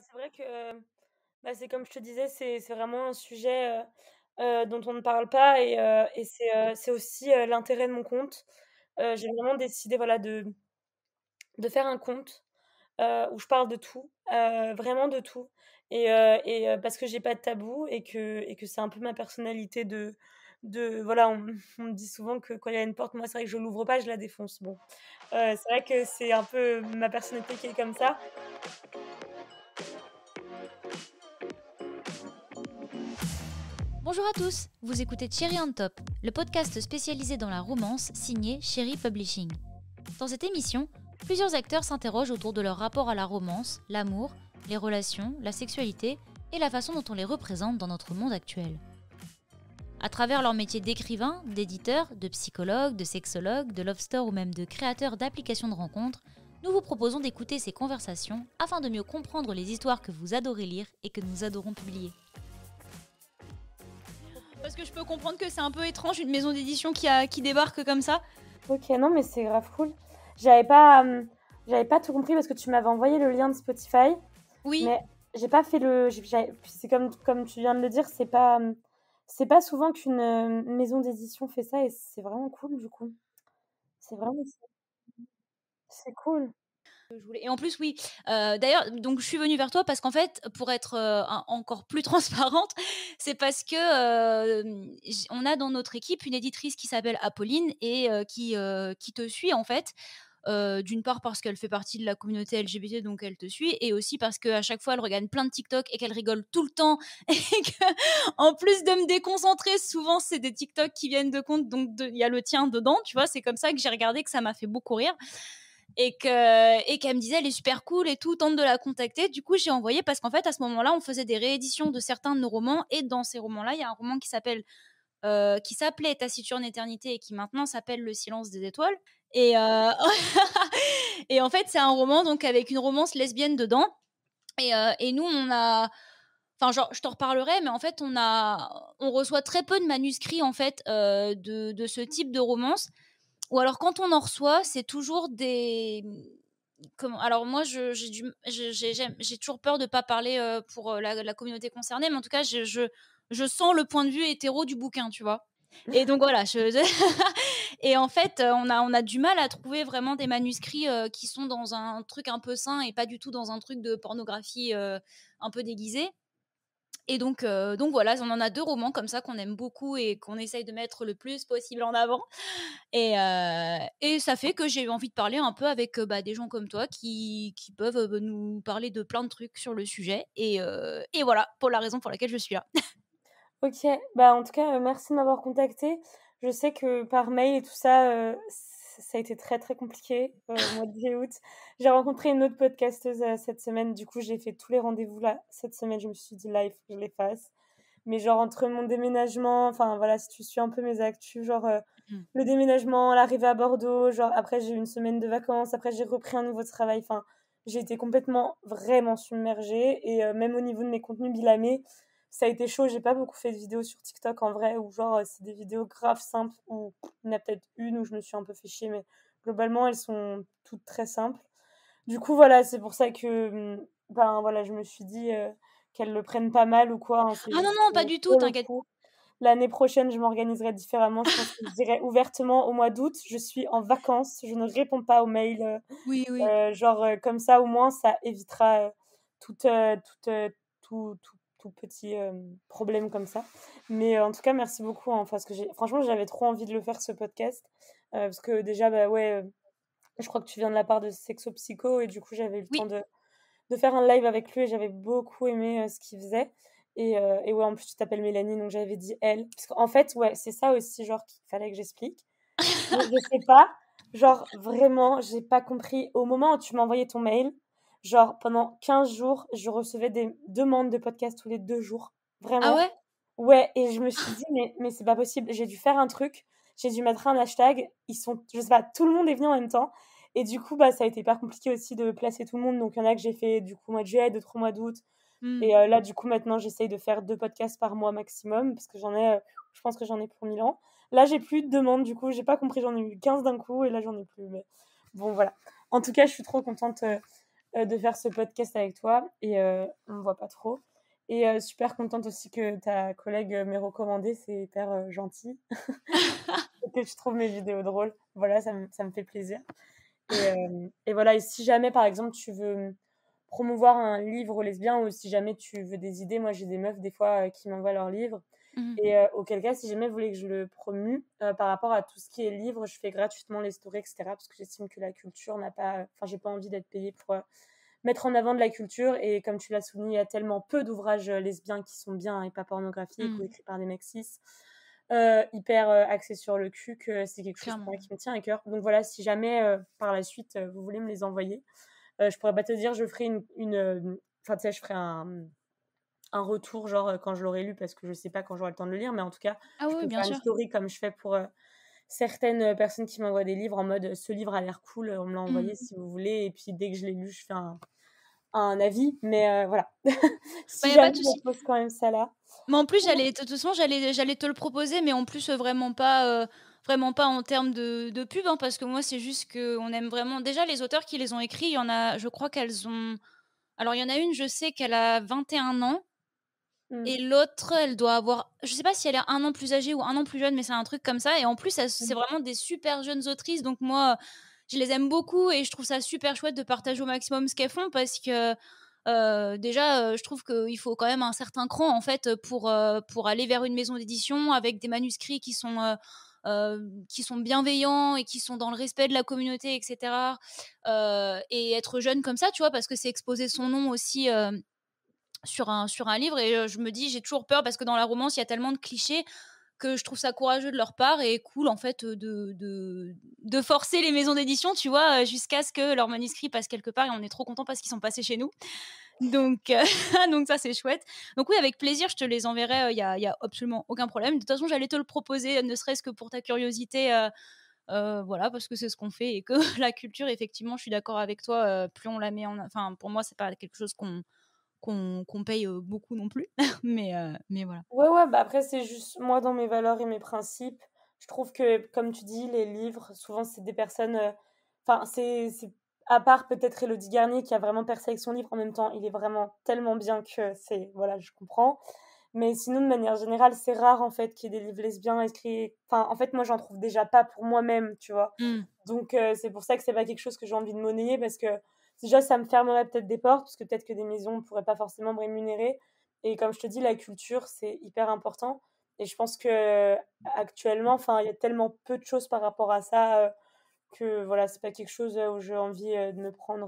Bah, c'est vrai que bah, c'est comme je te disais, c'est vraiment un sujet dont on ne parle pas et, et c'est aussi l'intérêt de mon compte. J'ai vraiment décidé voilà, de, de faire un compte où je parle de tout, vraiment de tout. Et, et parce que j'ai pas de tabou et que, et que c'est un peu ma personnalité de, de voilà on, me dit souvent que quand il y a une porte moi c'est vrai que je l'ouvre pas je la défonce bon c'est vrai que c'est un peu ma personnalité qui est comme ça Bonjour à tous, vous écoutez Cherry on Top, le podcast spécialisé dans la romance signé Cherry Publishing. Dans cette émission, plusieurs acteurs s'interrogent autour de leur rapport à la romance, l'amour, les relations, la sexualité et la façon dont on les représente dans notre monde actuel. À travers leur métier d'écrivain, d'éditeur, de psychologue, de sexologue, de love store ou même de créateur d'applications de rencontres, nous vous proposons d'écouter ces conversations afin de mieux comprendre les histoires que vous adorez lire et que nous adorons publier. Parce que je peux comprendre que c'est un peu étrange, une maison d'édition qui, a, qui débarque comme ça. Ok, non, mais c'est grave cool. J'avais pas, euh, j'avais pas tout compris parce que tu m'avais envoyé le lien de Spotify. Oui. Mais j'ai pas fait le. C'est comme, comme tu viens de le dire, c'est pas, c'est pas souvent qu'une maison d'édition fait ça et c'est vraiment cool du coup. C'est vraiment. C'est cool voulais. Et en plus, oui. Euh, d'ailleurs, donc je suis venue vers toi parce qu'en fait, pour être euh, encore plus transparente, c'est parce que on a dans notre équipe une éditrice qui s'appelle Apolline et euh, qui qui te suit en fait. d'une part parce qu'elle fait partie de la communauté LGBT, donc elle te suit, et aussi parce qu'à chaque fois elle regarde plein de TikTok et qu'elle rigole tout le temps, et en plus de me déconcentrer, souvent c'est des TikTok qui viennent de compte, donc il y a le tien dedans, tu vois, c'est comme ça que j'ai regardé que ça m'a fait beaucoup rire et que et qu'elle me disait elle est super cool et tout tente de la contacter du coup j'ai envoyé parce qu'en fait à ce moment-là on faisait des rééditions de certains de nos romans et dans ces romans-là il y a un roman qui s'appelle euh, qui s'appelait Taciturne éternité et qui maintenant s'appelle Le silence des étoiles et euh, et en fait c'est un roman donc avec une romance lesbienne dedans et euh, et nous on a enfin genre je t'en reparlerai mais en fait on a on reçoit très peu de manuscrits en fait euh, de de ce type de romance ou alors quand on en reçoit, c'est toujours des Comment... alors moi j'ai toujours peur de ne pas parler euh, pour euh, la, communauté concernée mais en tout cas je, je, sens le point de vue hétéro du bouquin tu vois et donc voilà et en fait euh, on a on a du mal à trouver vraiment des manuscrits qui sont dans un truc un peu sain et pas du tout dans un truc de pornographie un peu déguisé et donc, euh, donc voilà, on en a deux romans comme ça qu'on aime beaucoup et qu'on essaye de mettre le plus possible en avant. Et, euh, et ça fait que j'ai envie de parler un peu avec euh, bah, des gens comme toi qui, qui, peuvent bah, nous parler de plein de trucs sur le sujet. Et, et voilà, pour la raison pour laquelle je suis là. ok, bah en tout cas, merci de m'avoir contacté. Je sais que par mail et tout ça, ça a été très très compliqué euh, au mois de août. J'ai rencontré une autre podcasteuse euh, cette semaine, du coup j'ai fait tous les rendez-vous là. Cette semaine, je me suis dit live, je les fasse. Mais genre entre mon déménagement, enfin voilà, si tu suis un peu mes actus, genre euh, mmh. le déménagement, l'arrivée à Bordeaux, genre après j'ai eu une semaine de vacances, après j'ai repris un nouveau travail, enfin j'ai été complètement vraiment submergée et même au niveau de mes contenus bilamés, ça a été chaud. J'ai pas beaucoup fait de vidéos sur TikTok en vrai, ou genre, euh, c'est des vidéos graves simples, ou il y en a peut-être une où je me suis un peu fait chier, mais globalement, elles sont toutes très simples. Du coup, voilà, c'est pour ça que hmm, ben, voilà, je me suis dit euh, qu'elles le prennent pas mal ou quoi. Hein, ah non, non, pas du tout, t'inquiète. L'année prochaine, je m'organiserai différemment. Je pense que je dirai ouvertement au mois d'août, je suis en vacances, je ne réponds pas aux mails. Euh, oui, oui. genre, comme ça, au moins, ça évitera toute, toute, tout, tout tout petit problème comme ça. Mais en tout cas, merci beaucoup. enfin parce que franchement, j'avais trop envie de le faire, ce podcast. parce que déjà, bah, ouais, je crois que tu viens de la part de Sexo Psycho. Et du coup, j'avais eu le temps de, faire un live avec lui. Et j'avais beaucoup aimé ce qu'il faisait. Et, et, ouais, en plus, tu t'appelles Mélanie. Donc, j'avais dit elle. Parce qu'en fait, ouais, c'est ça aussi, genre, qu'il fallait que j'explique. je sais pas. Genre, vraiment, j'ai pas compris. Au moment où tu m'as envoyé ton mail, Genre, pendant 15 jours, je recevais des demandes de podcasts tous les deux jours. Vraiment. Ah ouais Ouais, et je me suis dit, mais, mais c'est pas possible. J'ai dû faire un truc. J'ai dû mettre un hashtag. Ils sont, je sais pas, tout le monde est venu en même temps. Et du coup, bah, ça a été hyper compliqué aussi de placer tout le monde. Donc, il y en a que j'ai fait du coup mois de juillet, d'autres mois d'août. Hmm. Et euh, là, du coup, maintenant, j'essaye de faire deux podcasts par mois maximum parce que j'en ai, euh, je pense que j'en ai pour mille ans. Là, j'ai plus de demandes, du coup, j'ai pas compris, j'en ai eu 15 d'un coup et là, j'en ai plus. Mais bon, voilà. En tout cas, je suis trop contente. Euh, euh, de faire ce podcast avec toi et euh, on voit pas trop. Et euh, super contente aussi que ta collègue m'ait recommandé, c'est hyper gentil. que tu trouves mes vidéos drôles. Voilà, ça, me fait plaisir. Et, voilà, et si jamais par exemple tu veux promouvoir un livre lesbien ou si jamais tu veux des idées, moi j'ai des meufs des fois qui m'envoient leurs livres Mhm. Et euh, auquel cas, si jamais vous voulez que je le promue euh, par rapport à tout ce qui est livre, je fais gratuitement les stories, etc. Parce que j'estime que la culture n'a pas. Enfin, j'ai pas envie d'être payée pour euh, mettre en avant de la culture. Et comme tu l'as souligné, il y a tellement peu d'ouvrages lesbiens qui sont bien hein, et pas pornographiques ou mhm. écrits par des mecs hyper axés axé sur le cul que c'est quelque chose qui me tient à cœur. Donc voilà, si jamais par la suite vous voulez me les envoyer, je pourrais pas te dire je ferai une, enfin tu sais, je ferai un, un retour, genre euh, quand je l'aurai lu, parce que je sais pas quand j'aurai le temps de le lire, mais en tout cas, ah je peux faire une story comme je fais pour euh, certaines euh, personnes qui m'envoient des livres en mode ce livre a l'air cool, on me l'a mmh. envoyé si vous voulez, et puis dès que je l'ai lu, je fais un, avis, mais voilà. si quand même ça là. Mais en plus, j'allais, de toute j'allais, te le proposer, mais en plus, vraiment pas. vraiment pas en termes de, pub, hein, parce que moi, c'est juste que on aime vraiment. Déjà, les auteurs qui les ont écrits, il y en a, je crois qu'elles ont. Alors, il y en a une, je sais qu'elle a 21 ans, et mmh. l'autre, elle doit avoir, je sais pas si elle est un an plus âgée ou un an plus jeune, mais c'est un truc comme ça. Et en plus, c'est mmh. vraiment des super jeunes autrices. Donc moi, je les aime beaucoup et je trouve ça super chouette de partager au maximum ce qu'elles font parce que euh, déjà, euh, je trouve qu'il faut quand même un certain cran en fait pour, euh, pour aller vers une maison d'édition avec des manuscrits qui sont, qui sont bienveillants et qui sont dans le respect de la communauté, etc. et être jeune comme ça, tu vois, parce que c'est exposer son nom aussi sur un, sur un livre. Et je me dis, j'ai toujours peur parce que dans la romance, il y a tellement de clichés que je trouve ça courageux de leur part et cool en fait de, de, forcer les maisons d'édition, tu vois, jusqu'à ce que leur manuscrit passe quelque part et on est trop content parce qu'ils sont passés chez nous. Donc, euh, donc ça c'est chouette. Donc oui, avec plaisir, je te les enverrai, il n'y a, absolument aucun problème. De toute façon, j'allais te le proposer, ne serait-ce que pour ta curiosité. voilà, parce que c'est ce qu'on fait et que la culture, effectivement, je suis d'accord avec toi. plus on la met en, enfin, pour moi, c'est pas quelque chose qu'on qu'on paye beaucoup non plus. mais, mais voilà. Ouais, ouais, bah après, c'est juste moi dans mes valeurs et mes principes. Je trouve que, comme tu dis, les livres, souvent, c'est des personnes. Enfin, c'est à part peut-être Elodie Garnier qui a vraiment percé avec son livre en même temps, il est vraiment tellement bien que c'est voilà, je comprends. Mais sinon, de manière générale, c'est rare en fait qu'il y ait des livres lesbiens écrits. Enfin, en fait, moi, j'en trouve déjà pas pour moi-même, tu vois. Mmh. Donc, c'est pour ça que c'est pas quelque chose que j'ai envie de monnayer parce que déjà, ça me fermerait peut-être des portes, parce que peut-être que des maisons ne pourraient pas forcément me rémunérer. Et comme je te dis, la culture, c'est hyper important. Et je pense que actuellement, enfin, il y a tellement peu de choses par rapport à ça euh, que voilà, c'est pas quelque chose euh, où j'ai envie euh, de me prendre.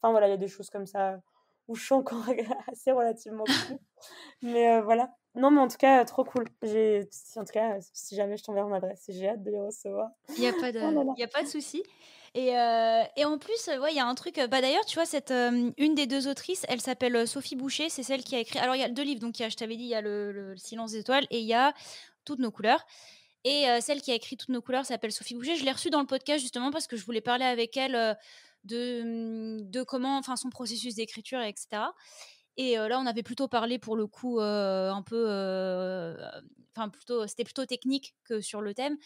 Enfin voilà, il y a des choses comme ça où je suis encore assez relativement cool. mais voilà. Non, mais en tout cas, trop cool. J'ai... En tout cas, si jamais je t'enverrai mon adresse, j'ai hâte de les recevoir. Il n'y a pas de, oh a pas de souci. Euh, et, en plus, euh, il y a un truc. Euh, bah, D'ailleurs, tu vois, cette, une des deux autrices, elle s'appelle Sophie Boucher. C'est celle qui a écrit. Alors, il y a deux livres. Donc, y je t'avais dit, il y a le, Silence des étoiles et il y a Toutes nos couleurs. Et celle qui a écrit Toutes nos couleurs s'appelle Sophie Boucher. Je l'ai reçue dans le podcast justement parce que je voulais parler avec elle de, mm, de comment, enfin, son processus d'écriture, etc. Et là, on avait plutôt parlé pour le coup un peu, enfin plutôt, c'était plutôt technique que sur le thème.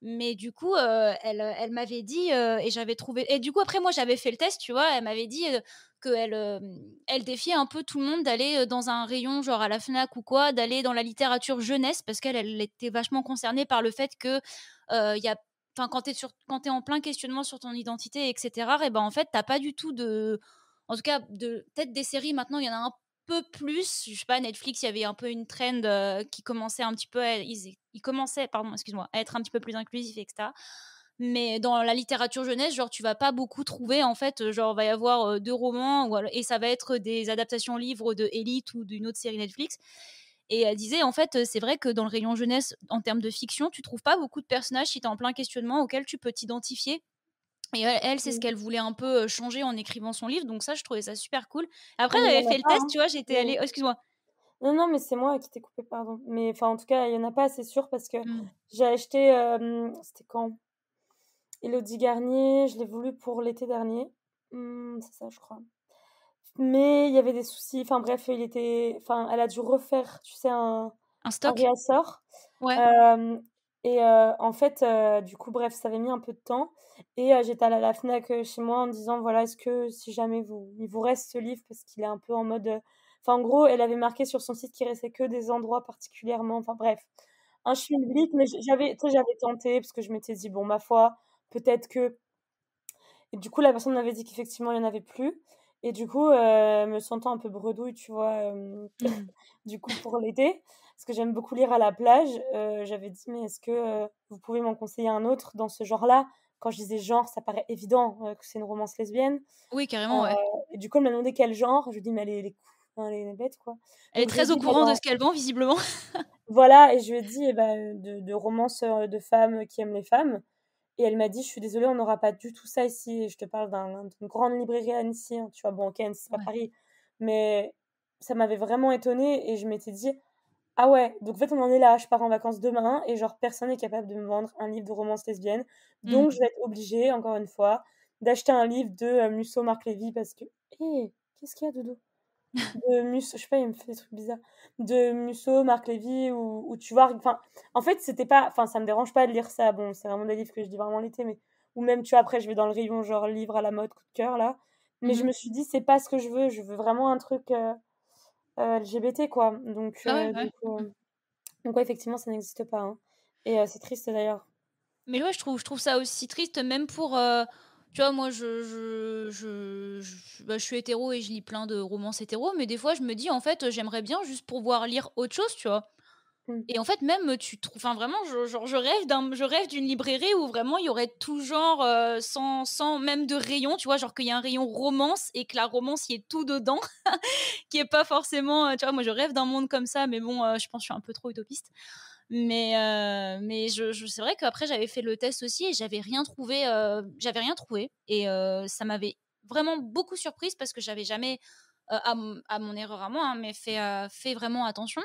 Mais du coup, euh, elle, euh, elle m'avait dit, euh, et j'avais trouvé. Et du coup, après, moi, j'avais fait le test, tu vois. Elle m'avait dit qu'elle elle défiait un peu tout le monde d'aller dans un rayon, genre à la Fnac ou quoi, d'aller dans la littérature jeunesse, parce qu'elle était vachement concernée par le fait que y Enfin, quand t'es sur... es en plein questionnement sur ton identité, etc., et ben en fait, t'as pas du tout de. En tout cas, de... peut-être des séries maintenant, il y en a un peu plus. Je sais pas, Netflix, il y avait un peu une trend euh, qui commençait un petit peu, à, ils, commençaient, pardon, excuse-moi, être un petit peu plus inclusif, etc. Mais dans la littérature jeunesse, genre tu vas pas beaucoup trouver en fait, euh, genre va y avoir euh, deux romans et ça va être des adaptations livres de Elite ou d'une autre série Netflix. Et elle disait, en fait, c'est vrai que dans le rayon jeunesse, en termes de fiction, tu trouves pas beaucoup de personnages si tu en plein questionnement auxquels tu peux t'identifier et elle, c'est ce mmh. qu'elle voulait un peu changer en écrivant son livre, donc ça, je trouvais ça super cool. Après, j'avais ah, fait le test, hein. tu vois, j'étais allée. Oh, excuse-moi. Non, non, mais c'est moi qui t'ai coupé, pardon. Mais enfin, en tout cas, il n'y en a pas, c'est sûr, parce que mmh. j'ai acheté. C'était quand Elodie Garnier, je l'ai voulu pour l'été dernier. Mmh, c'est ça, je crois. Mais il y avait des soucis. Enfin, bref, il était. Enfin, elle a dû refaire, tu sais, un. Un stock. Un réassort. Ouais. Euh, et en fait, du coup, bref, ça avait mis un peu de temps. Et j'étais allée à la FNAC chez moi en disant, voilà, est-ce que si jamais vous, il vous reste ce livre, parce qu'il est un peu en mode... Enfin, en gros, elle avait marqué sur son site qu'il restait que des endroits particulièrement... Enfin, bref, un schmilblick, mais j'avais tenté, parce que je m'étais dit, bon, ma foi, peut-être que... Et du coup, la personne m'avait dit qu'effectivement, il n'y en avait plus. Et du coup, me sentant un peu bredouille, tu vois, mmh. du coup, pour l'aider parce que j'aime beaucoup lire à la plage. Euh, j'avais dit, mais est-ce que euh, vous pouvez m'en conseiller un autre dans ce genre-là Quand je disais genre, ça paraît évident euh, que c'est une romance lesbienne. Oui, carrément, ouais. Et du coup, elle m'a demandé quel genre. Je lui ai dit, mais elle est, elle est, bête, quoi. Elle est très au courant de bah ce qu'elle vend, visiblement. voilà, et je lui ai dit, eh ben, de, romance de femmes qui aiment les femmes. Et elle m'a dit, je suis désolée, on n'aura pas du tout ça ici. Et je te parle d'une grande librairie à hein, Tu vois, bon, ok, c'est pas Paris. Mais ça m'avait vraiment étonnée et je m'étais dit, ah ouais, donc en fait, on en est là. Je pars en vacances demain et genre, personne n'est capable de me vendre un livre de romance lesbienne. Mm. Donc, je vais être obligée, encore une fois, d'acheter un livre de euh, Musso Marc Lévy parce que. Hé, qu'est-ce qu'il y a, Dodo de Musso, je sais pas, il me fait des trucs bizarres. De Musso, Marc Lévy, ou, tu vois. Enfin, en fait, c'était pas. Enfin, ça me dérange pas de lire ça. Bon, c'est vraiment des livres que je dis vraiment l'été, mais. Ou même, tu vois, après, je vais dans le rayon, genre, livre à la mode, coup de cœur, là. Mais je mm. me suis dit, c'est pas ce que je veux. Je veux vraiment un truc. Euh, euh, LGBT, quoi. Donc, ah euh, donc euh, effectivement, ça n'existe pas. Hein. Et c'est triste d'ailleurs. Mais ouais, je trouve, je trouve ça aussi triste, même pour tu vois, moi, je, je, bah, je, suis hétéro et je lis plein de romans hétéro, mais des fois, je me dis, en fait, j'aimerais bien juste pouvoir lire autre chose, tu vois. Mmh. Et en fait, même tu trouves, enfin vraiment, je, genre, je rêve d'un, je rêve d'une librairie où vraiment il y aurait tout genre, euh, sans, même de rayon, tu vois, genre qu'il y a un rayon romance et que la romance y est tout dedans, qui est pas forcément, euh, tu vois, moi je rêve d'un monde comme ça, mais bon, euh, je pense que je suis un peu trop utopiste. Mais mais je, c'est vrai qu'après j'avais fait le test aussi et j'avais rien trouvé, j'avais rien trouvé et ça m'avait vraiment beaucoup surprise parce que j'avais jamais à, mon erreur à moi, hein, mais fait vraiment attention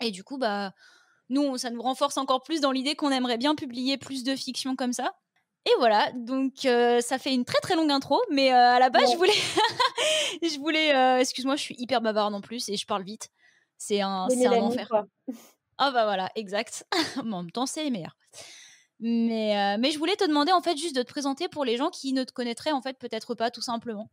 et du coup, bah, nous, ça nous renforce encore plus dans l'idée qu'on aimerait bien publier plus de fiction comme ça. Et voilà, donc euh, ça fait une très très longue intro, mais euh, à la base, je voulais. je voulais euh, Excuse-moi, je suis hyper bavarde en plus et je parle vite. C'est un, enfer. Ah bah voilà, exact. en même temps, c'est les meilleurs. Mais, mais je voulais te demander en fait juste de te présenter pour les gens qui ne te connaîtraient en fait peut-être pas tout simplement.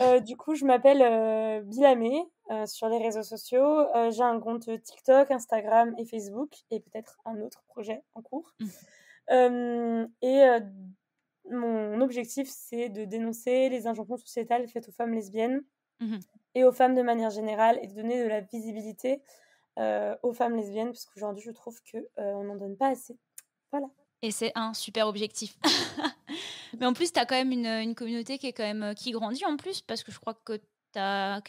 Euh, du coup, je m'appelle euh, Bilamé euh, sur les réseaux sociaux. j'ai un compte TikTok, Instagram et Facebook et peut-être un autre projet en cours. Mmh. et mon objectif, c'est de dénoncer les injonctions sociétales faites aux femmes lesbiennes mmh. et aux femmes de manière générale et de donner de la visibilité aux femmes lesbiennes parce qu'aujourd'hui, je trouve qu'on n'en donne pas assez. Voilà. Et c'est un super objectif. Mais en plus, tu as quand même une, communauté qui est quand même euh, qui grandit en plus, parce que je crois que tu as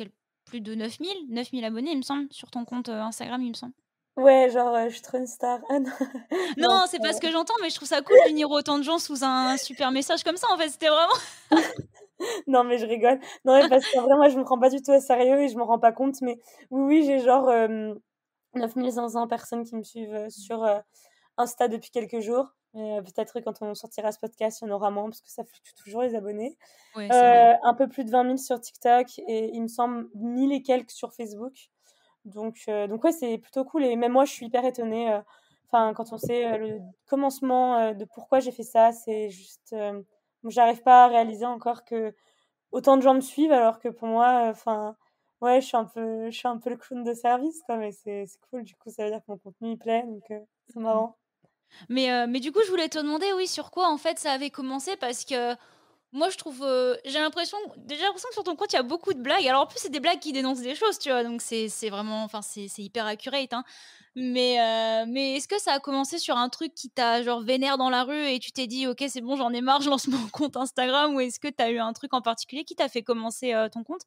plus de 9000, 9000 abonnés, il me semble, sur ton compte euh, Instagram, il me semble. Ouais, genre, euh, je suis trop une star. Ah non, c'est pas ce que j'entends, mais je trouve ça cool d'unir autant de gens sous un super message comme ça, en fait. C'était vraiment. non, mais je rigole. Non, mais parce que vraiment, moi, je me prends pas du tout à sérieux et je m'en rends pas compte, mais oui, oui, j'ai genre. 9500 personnes qui me suivent sur, Insta depuis quelques jours. Euh, peut-être quand on sortira ce podcast, il y en aura moins parce que ça fluctue toujours les abonnés. Euh, un peu plus de 20 000 sur TikTok et il me semble 1000 et quelques sur Facebook. Donc, euh, donc ouais, c'est plutôt cool. Et même moi, je suis hyper étonnée. Enfin, quand on sait le commencement de pourquoi j'ai fait ça, c'est juste. J'arrive pas à réaliser encore que autant de gens me suivent alors que pour moi, enfin, ouais, je suis un peu, je suis un peu le clown de service, quoi. Mais c'est cool. Du coup, ça veut dire que mon contenu il plaît, donc c'est mmh. marrant. Mais, euh, mais du coup, je voulais te demander, oui, sur quoi en fait ça avait commencé parce que moi je trouve, euh, j'ai l'impression, déjà que sur ton compte il y a beaucoup de blagues. Alors en plus, c'est des blagues qui dénoncent des choses, tu vois, donc c'est vraiment, enfin, c'est hyper accurate. Hein. Mais, euh, mais est-ce que ça a commencé sur un truc qui t'a genre vénère dans la rue et tu t'es dit, ok, c'est bon, j'en ai marre, je lance mon compte Instagram ou est-ce que t'as eu un truc en particulier qui t'a fait commencer ton compte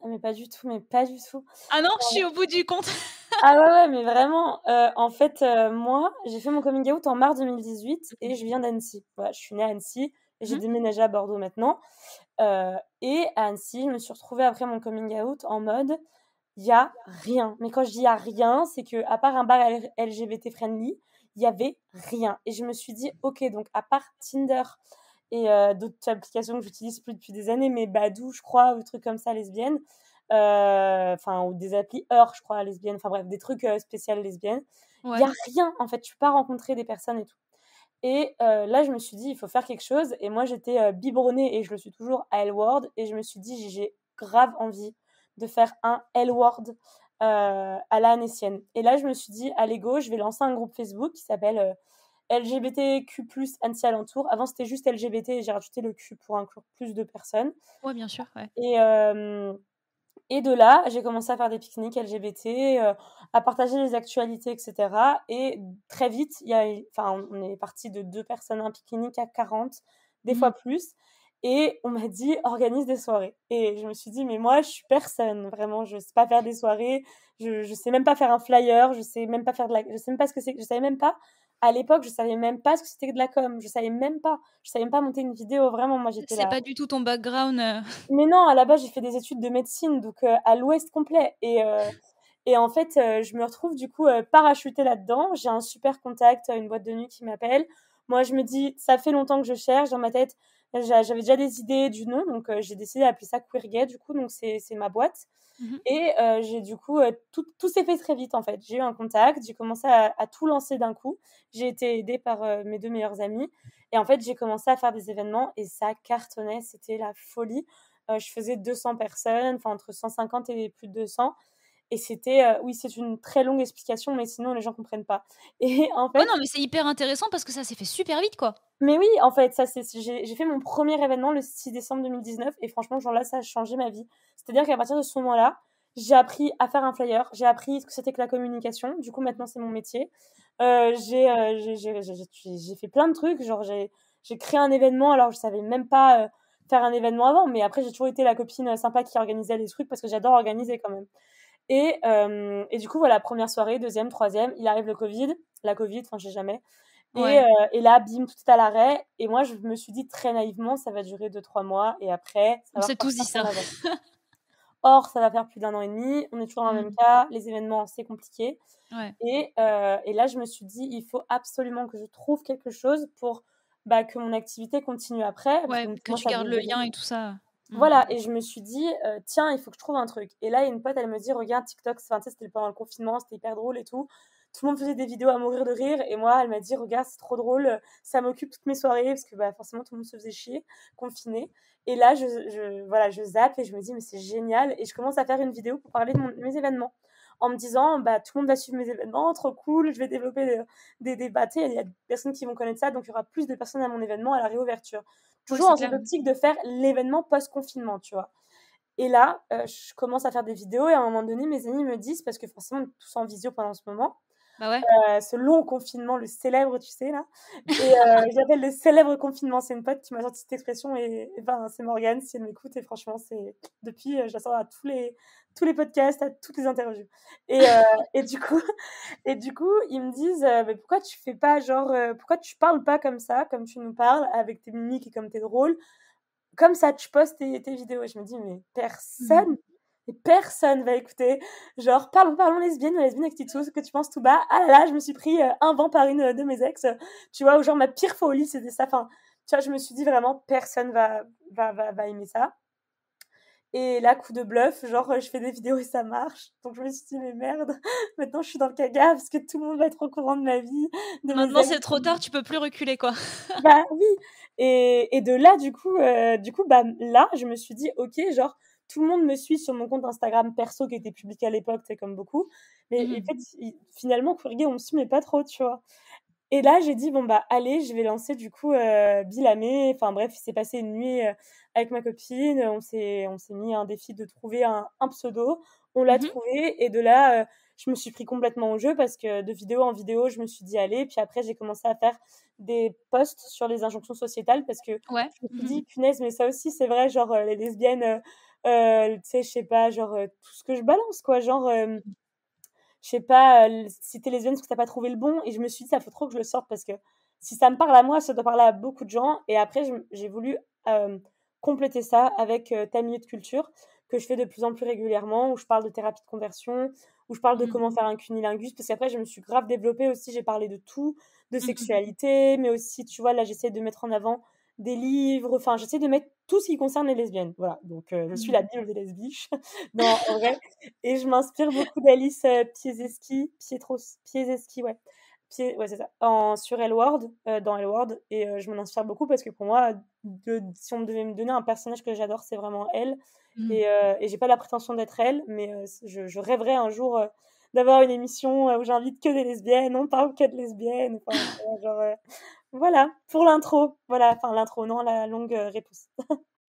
ah, mais pas du tout, mais pas du tout. Ah non, je suis euh, au bout du compte. ah ouais, mais vraiment, euh, en fait, euh, moi, j'ai fait mon coming out en mars 2018 et je viens d'Annecy. Voilà, je suis née à Annecy, j'ai mmh. déménagé à Bordeaux maintenant. et à Annecy, je me suis retrouvée après mon coming out en mode, il y a rien. Mais quand je dis il y a rien, c'est que à part un bar LGBT friendly, il y avait rien. Et je me suis dit, ok, donc à part Tinder, et euh, d'autres applications que j'utilise plus depuis des années, mais Badou, je crois, ou des trucs comme ça, lesbiennes. Euh, enfin, ou des applis Heure, je crois, lesbiennes. Enfin bref, des trucs euh, spéciales lesbiennes. Il n'y a rien, en fait. Tu peux pas rencontrer des personnes et tout. Et là, je me suis dit, il faut faire quelque chose. Et moi, j'étais euh, biberonnée et je le suis toujours à l -word, Et je me suis dit, j'ai grave envie de faire un l -word, à la sienne. Et là, je me suis dit, allez go je vais lancer un groupe Facebook qui s'appelle LGBTQ+, Annecy-Alentour. Avant, c'était juste LGBT et j'ai rajouté le Q pour inclure plus de personnes. Oui, bien sûr. Et, et de là, j'ai commencé à faire des pique-niques LGBT, euh, à partager les actualités, etc. Et très vite, y a, enfin, on est parti de deux personnes à un pique-nique à 40, des mmh. fois plus. Et on m'a dit, organise des soirées. Et je me suis dit, mais moi, je suis personne. Vraiment, je ne sais pas faire des soirées. Je, ne sais même pas faire un flyer. Je sais même pas faire de la, je sais même pas ce que c'est. Je savais même pas à l'époque, je savais même pas ce que c'était de la com. Je savais même pas. Je savais même pas monter une vidéo. Vraiment, moi, j'étais là. C'est pas du tout ton background. Euh. Mais non, à la base, j'ai fait des études de médecine, donc euh, à l'ouest complet. Et, euh, et en fait, je me retrouve du coup parachutée là-dedans. J'ai un super contact, une boîte de nuit qui m'appelle. Moi, je me dis, ça fait longtemps que je cherche. Dans ma tête, j'avais déjà des idées du nom, donc euh, j'ai décidé d'appeler ça Queer Gay, du coup, donc c'est ma boîte. Mhm. Et euh, j'ai du coup, euh, tout, s'est fait très vite en fait. J'ai eu un contact, j'ai commencé à, tout lancer d'un coup. J'ai été aidée par mes deux meilleurs amis. Et en fait, j'ai commencé à faire des événements et ça cartonnait, c'était la folie. je faisais 200 personnes, enfin entre 150 et plus de 200. Et c'était, euh, oui, c'est une très longue explication, mais sinon les gens comprennent pas. Et en fait, oh non, mais c'est hyper intéressant parce que ça s'est fait super vite, quoi. Mais oui, en fait, ça c'est, j'ai fait mon premier événement le 6 décembre 2019 et franchement, genre là, ça a changé ma vie. C'est-à-dire qu'à partir de ce moment-là, j'ai appris à faire un flyer, j'ai appris ce que c'était que la communication. Du coup, maintenant, c'est mon métier. Euh, euh, j'ai, j'ai, fait plein de trucs, genre j'ai, j'ai créé un événement alors je savais même pas faire un événement avant, mais après j'ai toujours été la copine sympa qui organisait les trucs parce que j'adore organiser quand même. Et, euh, et du coup, voilà, première soirée, deuxième, troisième, il arrive le Covid, la Covid, enfin, j'ai jamais. Et, euh, et, là, bim, tout est à l'arrêt. Et moi, je me suis dit très naïvement, ça va durer deux, trois mois. Et après, ça on s'est tous dit ça. Or, ça va faire plus d'un an et demi. On est toujours dans le même mm. cas. Les événements, c'est compliqué. Et, euh, et, là, je me suis dit, il faut absolument que je trouve quelque chose pour bah, que mon activité continue après. Ouais, que, je tu gardes le lien et tout ça. Mm. Voilà, et je me suis dit, euh, tiens, il faut que je trouve un truc. Et là, une pote, elle me dit, regarde TikTok, c'était pendant le confinement, c'était hyper drôle et tout. Tout le monde faisait des vidéos à mourir de rire, et moi, elle m'a dit, regarde, c'est trop drôle, ça m'occupe toutes mes soirées, parce que bah, forcément, tout le monde se faisait chier, confiné. Et là, je, je voilà, je zappe et je me dis, mais c'est génial, et je commence à faire une vidéo pour parler de, mes événements en me disant bah tout le monde va suivre mes événements trop cool je vais développer euh, des débats il y a des personnes qui vont connaître ça donc il y aura plus de personnes à mon événement à la réouverture toujours dans cette optique de faire l'événement post-confinement, tu vois. Et là, euh, je commence à faire des vidéos et à un moment donné, mes amis me disent, parce que forcément, on est tous en visio pendant ce moment, bah euh, ce long confinement, le célèbre, tu sais, là. Et euh, j'appelle le célèbre confinement. C'est une pote qui m'a sorti cette expression et, enfin, ben, c'est Morgane si elle m'écoute. Et franchement, c'est depuis, euh, je la sors à tous les, tous les podcasts, à toutes les interviews. Et, euh, et, du, coup, et du coup, ils me disent mais pourquoi tu fais pas genre, pourquoi tu parles pas comme ça, comme tu nous parles, avec tes mimiques et comme t'es drôle comme ça, tu postes tes vidéos. Et je me dis, mais mmh personne personne va écouter. Genre, parlons, parlons lesbienne, lesbienne avec tes ce que tu penses tout bas. Ah là je me suis pris euh, un vent par une euh, de mes ex. Tu vois, ou genre ma pire folie, c'était ça. Enfin, tu vois, je me suis dit vraiment, personne va, va, va, va aimer ça. Et là, coup de bluff, genre, je fais des vidéos et ça marche. Donc, je me suis dit, mais merde, maintenant je suis dans le caga, parce que tout le monde va être au courant de ma vie. De maintenant, c'est trop tard, tu peux plus reculer, quoi. bah oui. Et, de là, du coup, euh, du coup, bah là, je me suis dit, ok, genre, tout le monde me suit sur mon compte Instagram perso qui était public à l'époque, c'est comme beaucoup. Mais mmh en fait, finalement, Courrier, on me suit, mais pas trop, tu vois. Et là, j'ai dit, bon, bah, allez, je vais lancer du coup euh, Bilamé. Enfin, bref, il s'est passé une nuit euh, avec ma copine. On s'est, on s'est mis un défi de trouver un, pseudo. On l'a mmh trouvé. Et de là, euh, je me suis pris complètement au jeu parce que de vidéo en vidéo, je me suis dit, allez. Puis après, j'ai commencé à faire des posts sur les injonctions sociétales parce que je me suis mmh dit, punaise, mais ça aussi, c'est vrai, genre, euh, les lesbiennes euh, tu sais, je sais pas, genre euh, tout ce que je balance, quoi. Genre, euh, mm. je sais pas, si t'es lesbienne, parce que t'as pas trouvé le bon. Et je me suis dit, ça faut trop que je le sorte parce que si ça me parle à moi, ça doit parler à beaucoup de gens. Et après, j'ai voulu compléter ça avec ta de culture que je fais de plus en plus régulièrement, où je parle de thérapie de conversion, où je parle de comment mm. faire un cunilingus, parce qu'après, je me suis grave développée aussi, j'ai parlé de tout, de mm, sexualité, mais aussi, tu vois, là, j'essaie de mettre en avant des livres. Enfin, j'essaie de mettre tout ce qui concerne les lesbiennes. Voilà, donc euh, je suis la mmh. bible des lesbiches. non, en vrai. Et je m'inspire beaucoup d'Alice euh, Pietros, ouais. Pied, ouais, c'est ça. En, sur Elward euh, dans Elward, Et euh, je m'en beaucoup parce que pour moi, si on devait me donner un personnage que j'adore, c'est vraiment elle. Mmh. Et, j'ai pas la prétention d'être elle, mais je, rêverais un jour d'avoir une émission où j'invite que des lesbiennes, on parle que de lesbiennes. genre, voilà, pour l'intro. Voilà, enfin l'intro, non, la longue euh, réponse.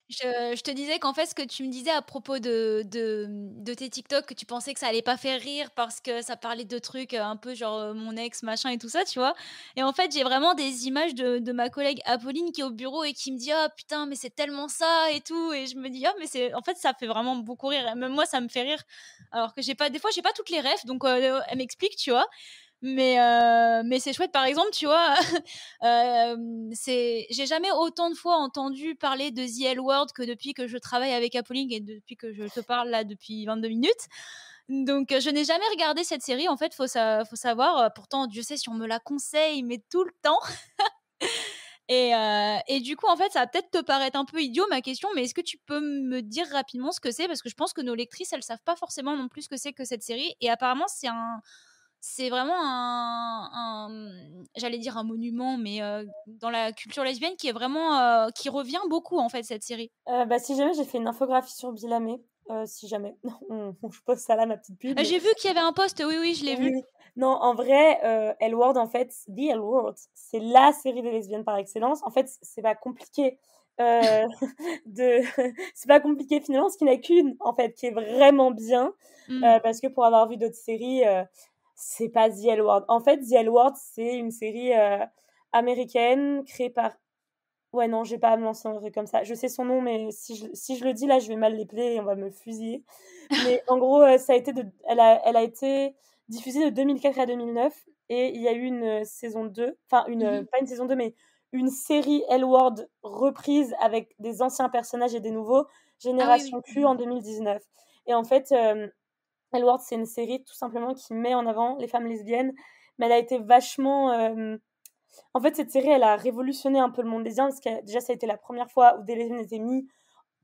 Je, te disais qu'en fait, ce que tu me disais à propos de, de, de, tes TikTok, que tu pensais que ça allait pas faire rire parce que ça parlait de trucs euh, un peu genre euh, mon ex, machin et tout ça, tu vois. Et en fait, j'ai vraiment des images de, de, ma collègue Apolline qui est au bureau et qui me dit Ah putain, mais c'est tellement ça et tout. Et je me dis Ah, mais c'est en fait, ça fait vraiment beaucoup rire. Même moi, ça me fait rire. Alors que j'ai pas, des fois, j'ai pas toutes les rêves, donc elle m'explique, tu vois. Mais, euh, mais c'est chouette, par exemple, tu vois, euh, c'est, j'ai jamais autant de fois entendu parler de The L que depuis que je travaille avec Apolline et depuis que je te parle là depuis 22 minutes. Donc, je n'ai jamais regardé cette série, en fait, faut, faut savoir. Euh, pourtant, Dieu sait si on me la conseille, mais tout le temps. et, et, du coup, en fait, ça va peut-être te paraître un peu idiot ma question, mais est-ce que tu peux me dire rapidement ce que c'est Parce que je pense que nos lectrices, elles savent pas forcément non plus ce que c'est que cette série. Et apparemment, c'est un, c'est vraiment un, mmh, j'allais dire un monument, mais dans la culture lesbienne qui est vraiment, qui revient beaucoup en fait cette série. bah, si jamais j'ai fait une infographie sur Bilamé, si jamais, non, je pose ça là ma petite pub. Ah, j'ai vu qu'il y avait un poste, oui oui, je l'ai vu. Non, en vrai, euh, en fait, The L c'est la série des lesbiennes par excellence. En fait, c'est pas compliqué. Euh, de c'est pas compliqué finalement ce qu'il n'y a qu'une en fait qui est vraiment bien mmh. euh, parce que pour avoir vu d'autres séries c'est pas The L Word. En fait, The L Word, c'est une série euh, américaine créée par. Ouais, non, j'ai pas à me truc comme ça. Je sais son nom, mais si je, le dis là, je vais mal les plaire et on va me fusiller. Mais en gros, euh, ça a été de... elle, a, été diffusée de 2004 à 2009 et il y a eu une euh, saison 2, enfin, une, mm-hmm. pas une saison 2, mais une série L-Word reprise avec des anciens personnages et des nouveaux, ah Génération Q en 2019. Et en fait, Elward, c'est une série tout simplement qui met en avant les femmes lesbiennes, mais elle a été vachement. En fait, cette série, elle a révolutionné un peu le monde lesbien, parce que déjà, ça a été la première fois où des lesbiennes étaient mises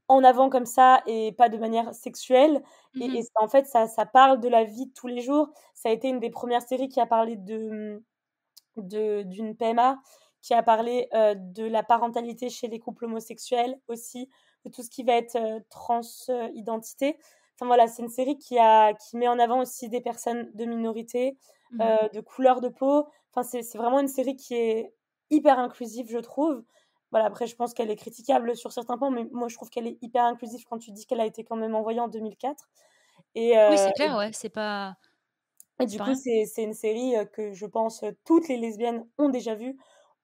en avant comme ça et pas de manière sexuelle. Et, mmh en fait, ça, ça parle de la vie de tous les jours. Ça a été une des premières séries qui a parlé de mmh, d'une PMA, qui a parlé de la parentalité chez les couples homosexuels aussi, de tout ce qui va être transidentité voilà, c'est une série qui, a, qui met en avant aussi des personnes de minorité, mmh. euh, de couleur de peau. Enfin, c'est vraiment une série qui est hyper inclusive, je trouve. Voilà, après, je pense qu'elle est critiquable sur certains points, mais moi, je trouve qu'elle est hyper inclusive quand tu dis qu'elle a été quand même envoyée en 2004. Et, euh, oui, c'est clair, ouais, c'est pas. Et du coup, c'est une série euh, que je pense toutes les lesbiennes ont déjà vue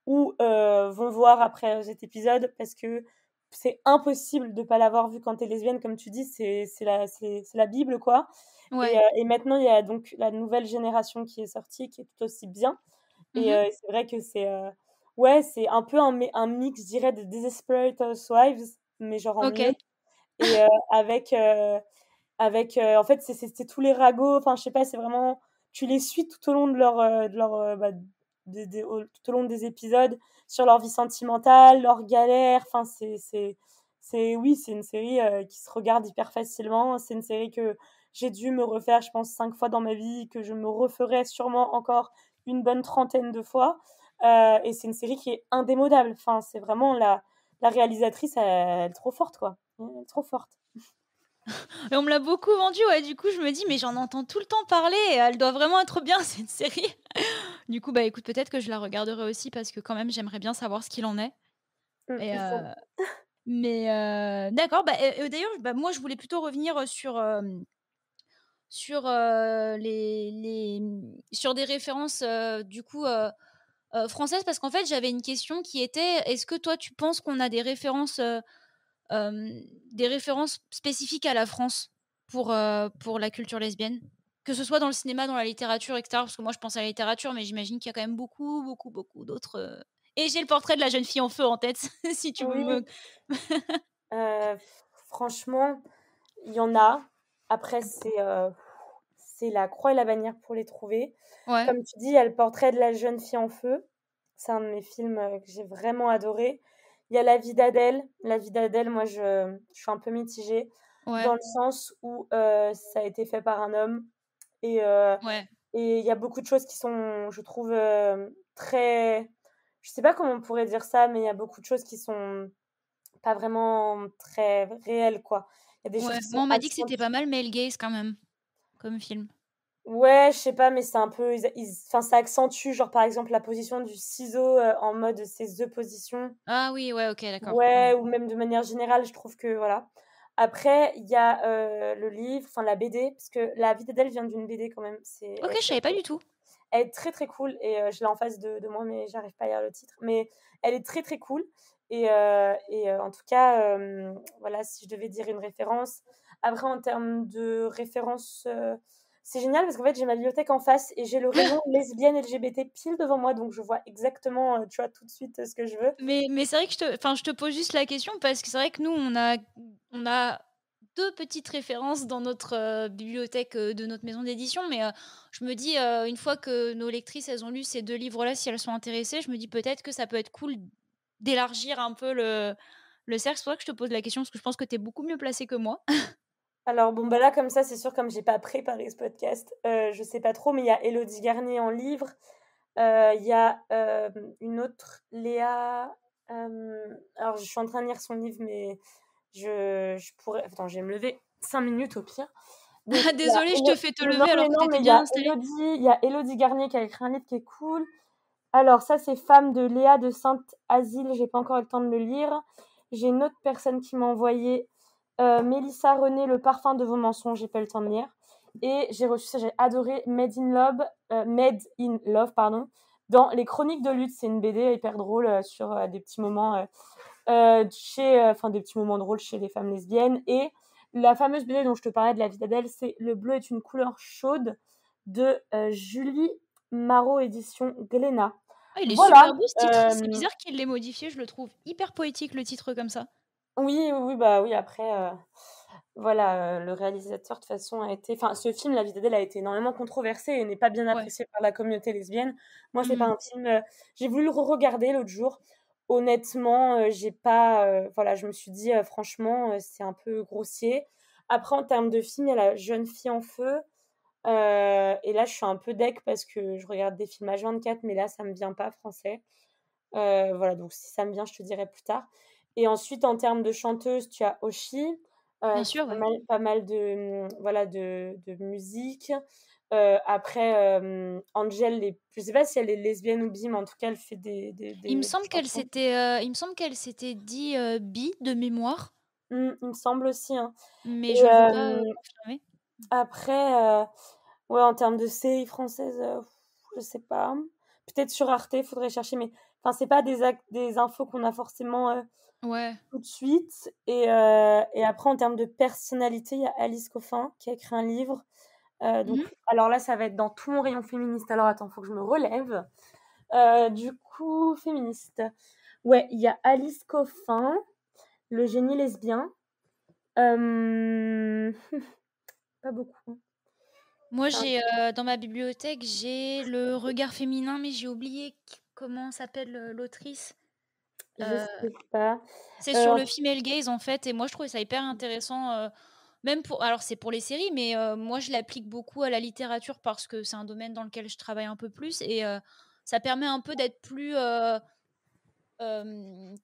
ou vont voir après cet épisode parce que c'est impossible de pas l'avoir vu quand tu es lesbienne, comme tu dis, c'est la, la, Bible, quoi. Euh, et, maintenant, il y a donc la nouvelle génération qui est sortie, qui est tout aussi bien. Et mmh euh, c'est vrai que c'est euh, ouais, c'est un peu un, un, mix, je dirais, de Desperate Housewives, mais genre en Et avec, avec en fait, c'est tous les ragots, enfin, je sais pas, c'est vraiment, tu les suis tout au long de leur, leur bah, tout au long des épisodes sur leur vie sentimentale, leur galère. Enfin, c'est, c'est, oui, c'est une série euh, qui se regarde hyper facilement. C'est une série que j'ai dû me refaire, je pense, cinq fois dans ma vie, que je me referai sûrement encore une bonne trentaine de fois. Euh, et c'est une série qui est indémodable. Enfin, c'est vraiment la, la réalisatrice, elle, est trop forte, quoi. Elle est trop forte on me l'a beaucoup vendu, ouais. Du coup, je me dis, mais j'en entends tout le temps parler. elle doit vraiment être bien cette série. du coup, bah écoute, peut-être que je la regarderai aussi parce que quand même, j'aimerais bien savoir ce qu'il en est. Mmh, euh, mais euh, d'accord. Bah, d'ailleurs, bah, moi, je voulais plutôt revenir euh, sur sur les, sur des références du coup. françaises parce qu'en fait j'avais une question qui était est-ce que toi tu penses qu'on a des références euh, des références spécifiques à la France pour, euh, pour la culture lesbienne que ce soit dans le cinéma, dans la littérature, etc. Parce que moi, je pense à la littérature, mais j'imagine qu'il y a quand même beaucoup, beaucoup, beaucoup d'autres. Euh. Et j'ai le portrait de la jeune fille en feu en tête, si tu veux. franchement, il y en a. Après, c'est la croix et la bannière pour les trouver. Comme tu dis, il y a le portrait de la jeune fille en feu. C'est un de mes films que j'ai vraiment adoré. Il y a la vie d'Adèle. La vie d'Adèle, moi, je, suis un peu mitigée. Dans le sens où euh, ça a été fait par un homme. Et euh, il ouais. y a beaucoup de choses qui sont, je trouve, euh, très. Je sais pas comment on pourrait dire ça, mais il y a beaucoup de choses qui sont pas vraiment très réelles, quoi. Y a des choses on m'a dit que c'était pas mal mais elle gaze quand même, comme film. Ouais, je sais pas, mais c'est un peu. Enfin, ça accentue, genre par exemple, la position du ciseau euh, en mode ces deux positions. Ah oui, ouais, ok, d'accord. Ouais, ou même de manière générale, je trouve que voilà. Après, il y a euh, le livre, enfin la BD, parce que la vie d'Adèle vient d'une BD quand même. C'est, ok, euh, je savais pas du tout. Elle est très très cool et je l'ai en face de, de moi, mais j'arrive pas à lire le titre. Mais elle est très très cool. Et, et en tout cas, voilà, si je devais dire une référence. Après, en termes de référence. C'est génial parce qu'en fait, j'ai ma bibliothèque en face et j'ai le rayon lesbienne LGBT pile devant moi, donc je vois exactement, euh, tu vois, tout de suite euh, ce que je veux. Mais, mais c'est vrai que je te, enfin, je te pose juste la question parce que c'est vrai que nous, on a, on a deux petites références dans notre euh, bibliothèque de notre maison d'édition, mais je me dis, une fois que nos lectrices, elles ont lu ces deux livres-là, si elles sont intéressées, je me dis peut-être que ça peut être cool d'élargir un peu le, le cercle. C'est pour ça que je te pose la question, parce que je pense que tu es beaucoup mieux placée que moi. Alors bon, bah là, comme ça, c'est sûr, comme j'ai pas préparé ce podcast, euh, je sais pas trop, mais il y a Elodie Garnier en livre, euh, il y a euh, une autre, Léa... alors, je suis en train de lire son livre, mais je, pourrais... Attends, je vais me lever 5 minutes au pire. désolée, je te fais te lever alors que Il y a Elodie Garnier qui a écrit un livre qui est cool. Alors ça, c'est Femme de Léa de Sainte-Asile. J'ai pas encore eu le temps de le lire. J'ai une autre personne qui m'a envoyé euh, Mélissa René, Le parfum de vos mensonges, j'ai pas le temps de lire. Et j'ai reçu ça, j'ai adoré Made in Love, euh, Made in Love, pardon, dans Les Chroniques de lutte. C'est une BD hyper drôle euh, sur des petits moments chez, enfin des petits moments drôles chez les femmes lesbiennes. Et la fameuse BD dont je te parlais de la vie d'Adèle, c'est Le bleu est une couleur chaude de Julie Marot édition Glénat. Ah, il est super beau ce titre. C'est bizarre qu'il l'ait modifié. Je le trouve hyper poétique le titre comme ça. Oui, oui, bah oui, après, euh, voilà, euh, le réalisateur, de toute façon, a été. Enfin, ce film, La vie d'Adèle, a été énormément controversé et n'est pas bien apprécié par la communauté lesbienne. Moi, c'est n'est pas mmh. un film. Euh, j'ai voulu le re-regarder l'autre jour. Honnêtement, j'ai pas. voilà, je me suis dit, franchement, c'est un peu grossier. Après, en termes de film, il y a La jeune fille en feu. et là, je suis un peu deck parce que je regarde des films à 24, mais là, ça me vient pas français. voilà, donc si ça me vient, je te dirai plus tard. Et ensuite, en termes de chanteuse, tu as Oshi. Euh, Bien sûr, pas, mal, de, mmh, voilà, de, de musique. Euh, après, euh, Angel, je ne sais pas si elle est lesbienne ou bi, mais en tout cas, elle fait des. il, me semble qu'elle s'était, il me semble qu'elle s'était dit bi de mémoire. Mmh, il me semble aussi. Hein. Mais je ne pas Après, ouais, en termes de série française, je ne sais pas. Peut-être sur Arte, il faudrait chercher. Mais enfin, n'est pas des, des infos qu'on a forcément ouais. tout de suite. Euh, et, après, en termes de personnalité, il y a Alice Coffin qui a écrit un livre. Euh, donc, mm-hmm. Alors là, ça va être dans tout mon rayon féministe. Alors attends, faut que je me relève. Euh, du coup, féministe. Ouais, il y a Alice Coffin, Le génie lesbien. Pas beaucoup. Hein. Moi, j'ai dans ma bibliothèque, j'ai le regard féminin, mais j'ai oublié comment s'appelle l'autrice. Euh, pas. C'est euh, sur le female gaze en fait, et moi je trouvais ça hyper intéressant euh, même pour alors c'est pour les séries mais moi je l'applique beaucoup à la littérature parce que c'est un domaine dans lequel je travaille un peu plus et ça permet un peu d'être plus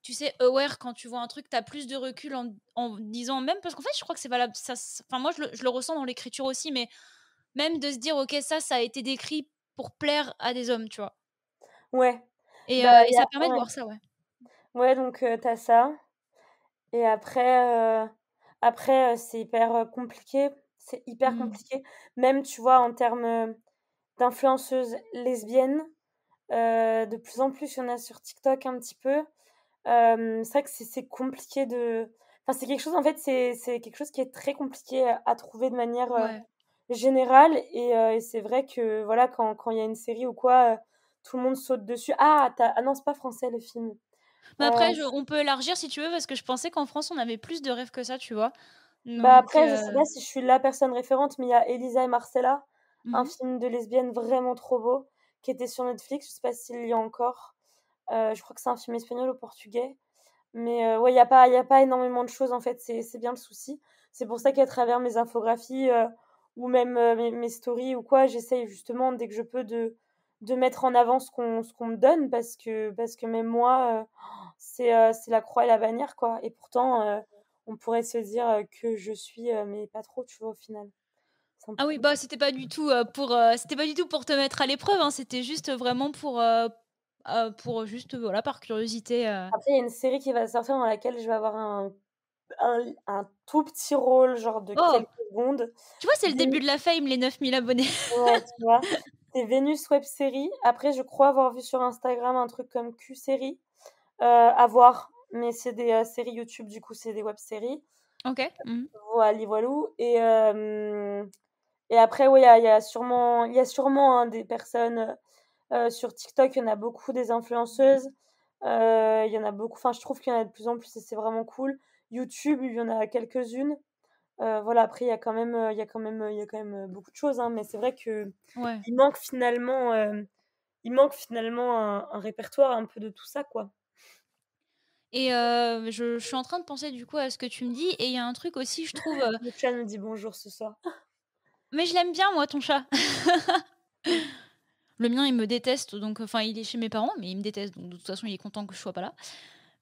tu sais aware quand tu vois un truc t'as plus de recul en, disant même parce qu'en fait je crois que c'est valable enfin moi je le, ressens dans l'écriture aussi mais même de se dire ok ça ça a été décrit pour plaire à des hommes tu vois ouais et, bah, ça permet de voir ça ouais Ouais, donc t'as ça. Et après, après c'est hyper compliqué. C'est hyper mmh compliqué. Même, tu vois, en termes d'influenceuses lesbiennes, de plus en plus, il y en a sur TikTok un petit peu. c'est vrai que c'est compliqué de. Enfin, c'est quelque chose, en fait, c'est c'est quelque chose qui est très compliqué à, trouver de manière générale. Et, c'est vrai que, voilà, quand quand il y a une série ou quoi, tout le monde saute dessus. Ah, ah non, c'est pas français le film. Mais après, on peut élargir si tu veux, parce que je pensais qu'en France, on avait plus de rêves que ça, tu vois. bah après, je euh, sais pas si je suis la personne référente, mais il y a Elisa et Marcella, un mhm. film de lesbienne vraiment trop beau, qui était sur Netflix. Je sais pas s'il y a encore. Euh, je crois que c'est un film espagnol ou portugais. Mais euh, ouais, il n'y a, pas, y a pas énormément de choses, en fait. C'est bien le souci. C'est pour ça qu'à travers mes infographies ou même mes, mes, stories ou quoi, j'essaye justement, dès que je peux, de de mettre en avant ce qu'on me donne parce que, parce que même moi, euh, euh, c'est la croix et la bannière. quoi. Et pourtant, euh, on pourrait se dire que je suis, mais pas trop, tu vois, au final. Ah oui, bah c'était pas du tout pour c'était pas du tout pour te mettre à l'épreuve, hein. c'était juste vraiment pour pour juste voilà par curiosité. Après il y a une série qui va sortir dans laquelle je vais avoir un un, tout petit rôle genre de oh! quelques secondes. Tu vois, c'est le début de la fame les 9000 abonnés. Ouais, tu vois. Des Vénus Web Série. Après, je crois avoir vu sur Instagram un truc comme Q Série. Euh, à voir. Mais c'est des euh, séries YouTube, du coup, c'est des web séries. Ok. Mmh. Voilà, voilà. Et, euh, et après, il y, a, sûrement, y a sûrement hein, des personnes euh, sur TikTok. Il y en a beaucoup, des influenceuses. Il y en a beaucoup. Enfin, je trouve qu'il y en a de plus en plus et c'est vraiment cool. YouTube, il y en a quelques-unes. Euh, voilà, après, il y a quand même, euh, il y quand même, il y quand même euh, beaucoup de choses, hein, mais c'est vrai que il manque finalement, il manque finalement un, répertoire un peu de tout ça, quoi. Et je, suis en train de penser du coup à ce que tu me dis, et il y a un truc aussi, je trouve. Le chat nous dit bonjour ce soir. Mais je l'aime bien, moi, ton chat. Le mien, il me déteste, donc enfin, il est chez mes parents, mais il me déteste, donc de toute façon, il est content que je sois pas là.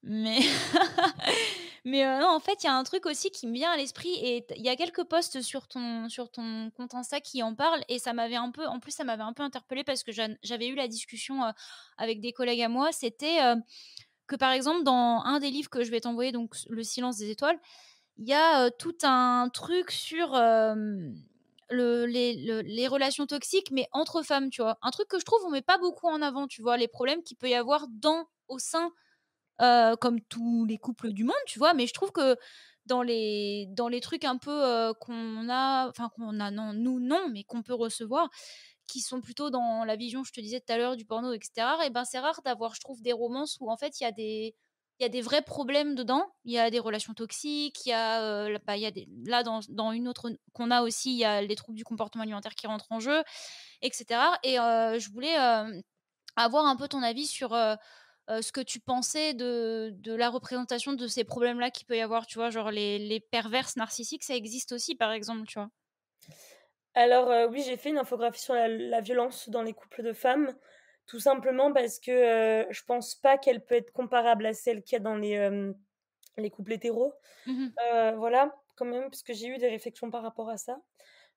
Mais Mais en fait, il y a un truc aussi qui me vient à l'esprit et il y a quelques posts sur ton, sur ton compte Insta qui en parlent et ça m'avait un peu, en plus, ça m'avait un peu interpellé parce que j'avais eu la discussion avec des collègues à moi. C'était que par exemple, dans un des livres que je vais t'envoyer, donc Le silence des étoiles, il y a tout un truc sur. les, relations toxiques, mais entre femmes, tu vois. Un truc que je trouve on met pas beaucoup en avant, tu vois, les problèmes qu'il peut y avoir dans, au sein euh, comme tous les couples du monde, tu vois. Mais je trouve que dans les, dans les trucs un peu euh, qu'on a, enfin qu'on a, non, nous non, mais qu'on peut recevoir, qui sont plutôt dans la vision, je te disais tout à l'heure, du porno, etc., et ben c'est rare d'avoir, je trouve, des romances où en fait il y a des. Il y a des vrais problèmes dedans. Il y a des relations toxiques. Il y a, euh, là, bah, a des, là dans, dans une autre qu'on a aussi, il y a les troubles du comportement alimentaire qui rentrent en jeu, etc. Et je voulais avoir un peu ton avis sur euh, ce que tu pensais de, de la représentation de ces problèmes-là qu'il peut y avoir, tu vois, genre les, les perverses narcissiques, ça existe aussi, par exemple, tu vois. Alors euh, oui, j'ai fait une infographie sur la, violence dans les couples de femmes, tout simplement parce que je euh, je pense pas qu'elle peut être comparable à celle qu'il y a dans les, les couples hétéros. Mmh voilà, quand même, parce que j'ai eu des réflexions par rapport à ça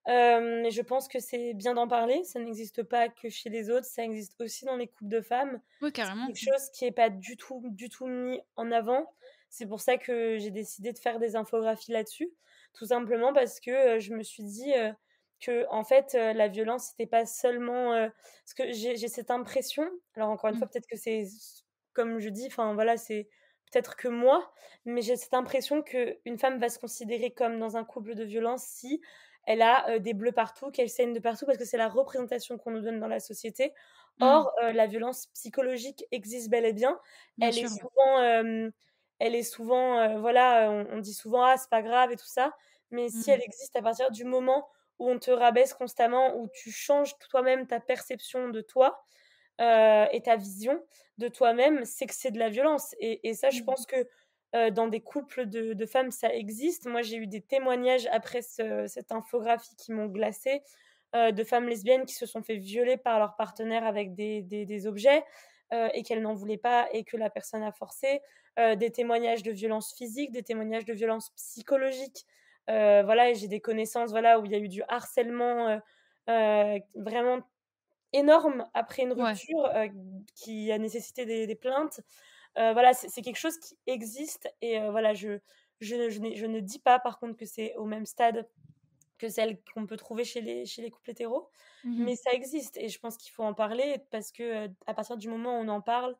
mais euh, je pense que c'est bien d'en parler. Ça n'existe pas que chez les autres, ça existe aussi dans les couples de femmes. Oui, carrément. C'est quelque chose qui n'est pas du tout, du tout mis en avant. C'est pour ça que j'ai décidé de faire des infographies là-dessus, tout simplement parce que euh, je me suis dit euh, que en fait la violence c'était pas seulement parce que j'ai cette impression. Alors encore une mmh. fois, peut-être que c'est comme je dis, enfin voilà, c'est peut-être que moi, mais j'ai cette impression que une femme va se considérer comme dans un couple de violence si elle a euh, des bleus partout, qu'elle saigne de partout, parce que c'est la représentation qu'on nous donne dans la société. Mm. Or, euh, la violence psychologique existe bel et bien. Euh, elle, est souvent, elle est souvent, voilà, on, dit souvent, ah, c'est pas grave et tout ça. Mais si mm. elle existe à partir du moment où on te rabaisse constamment, où tu changes toi-même ta perception de toi et ta vision de toi-même, c'est que c'est de la violence. Et, ça, je mm. pense que euh, dans des couples de, femmes, ça existe. Moi, j'ai eu des témoignages après cette infographie qui m'ont glacée euh, de femmes lesbiennes qui se sont fait violer par leur partenaire avec des, objets euh, et qu'elles n'en voulaient pas et que la personne a forcé. des témoignages de violences physiques, des témoignages de violences psychologiques. voilà, j'ai des connaissances où il y a eu du harcèlement vraiment énorme après une rupture qui a nécessité des plaintes. Euh, voilà, c'est quelque chose qui existe et euh, voilà, je, je, je, je, ne dis pas par contre que c'est au même stade que celle qu'on peut trouver chez les, chez les couples hétéros, mmh mais ça existe et je pense qu'il faut en parler parce que euh, à partir du moment où on en parle,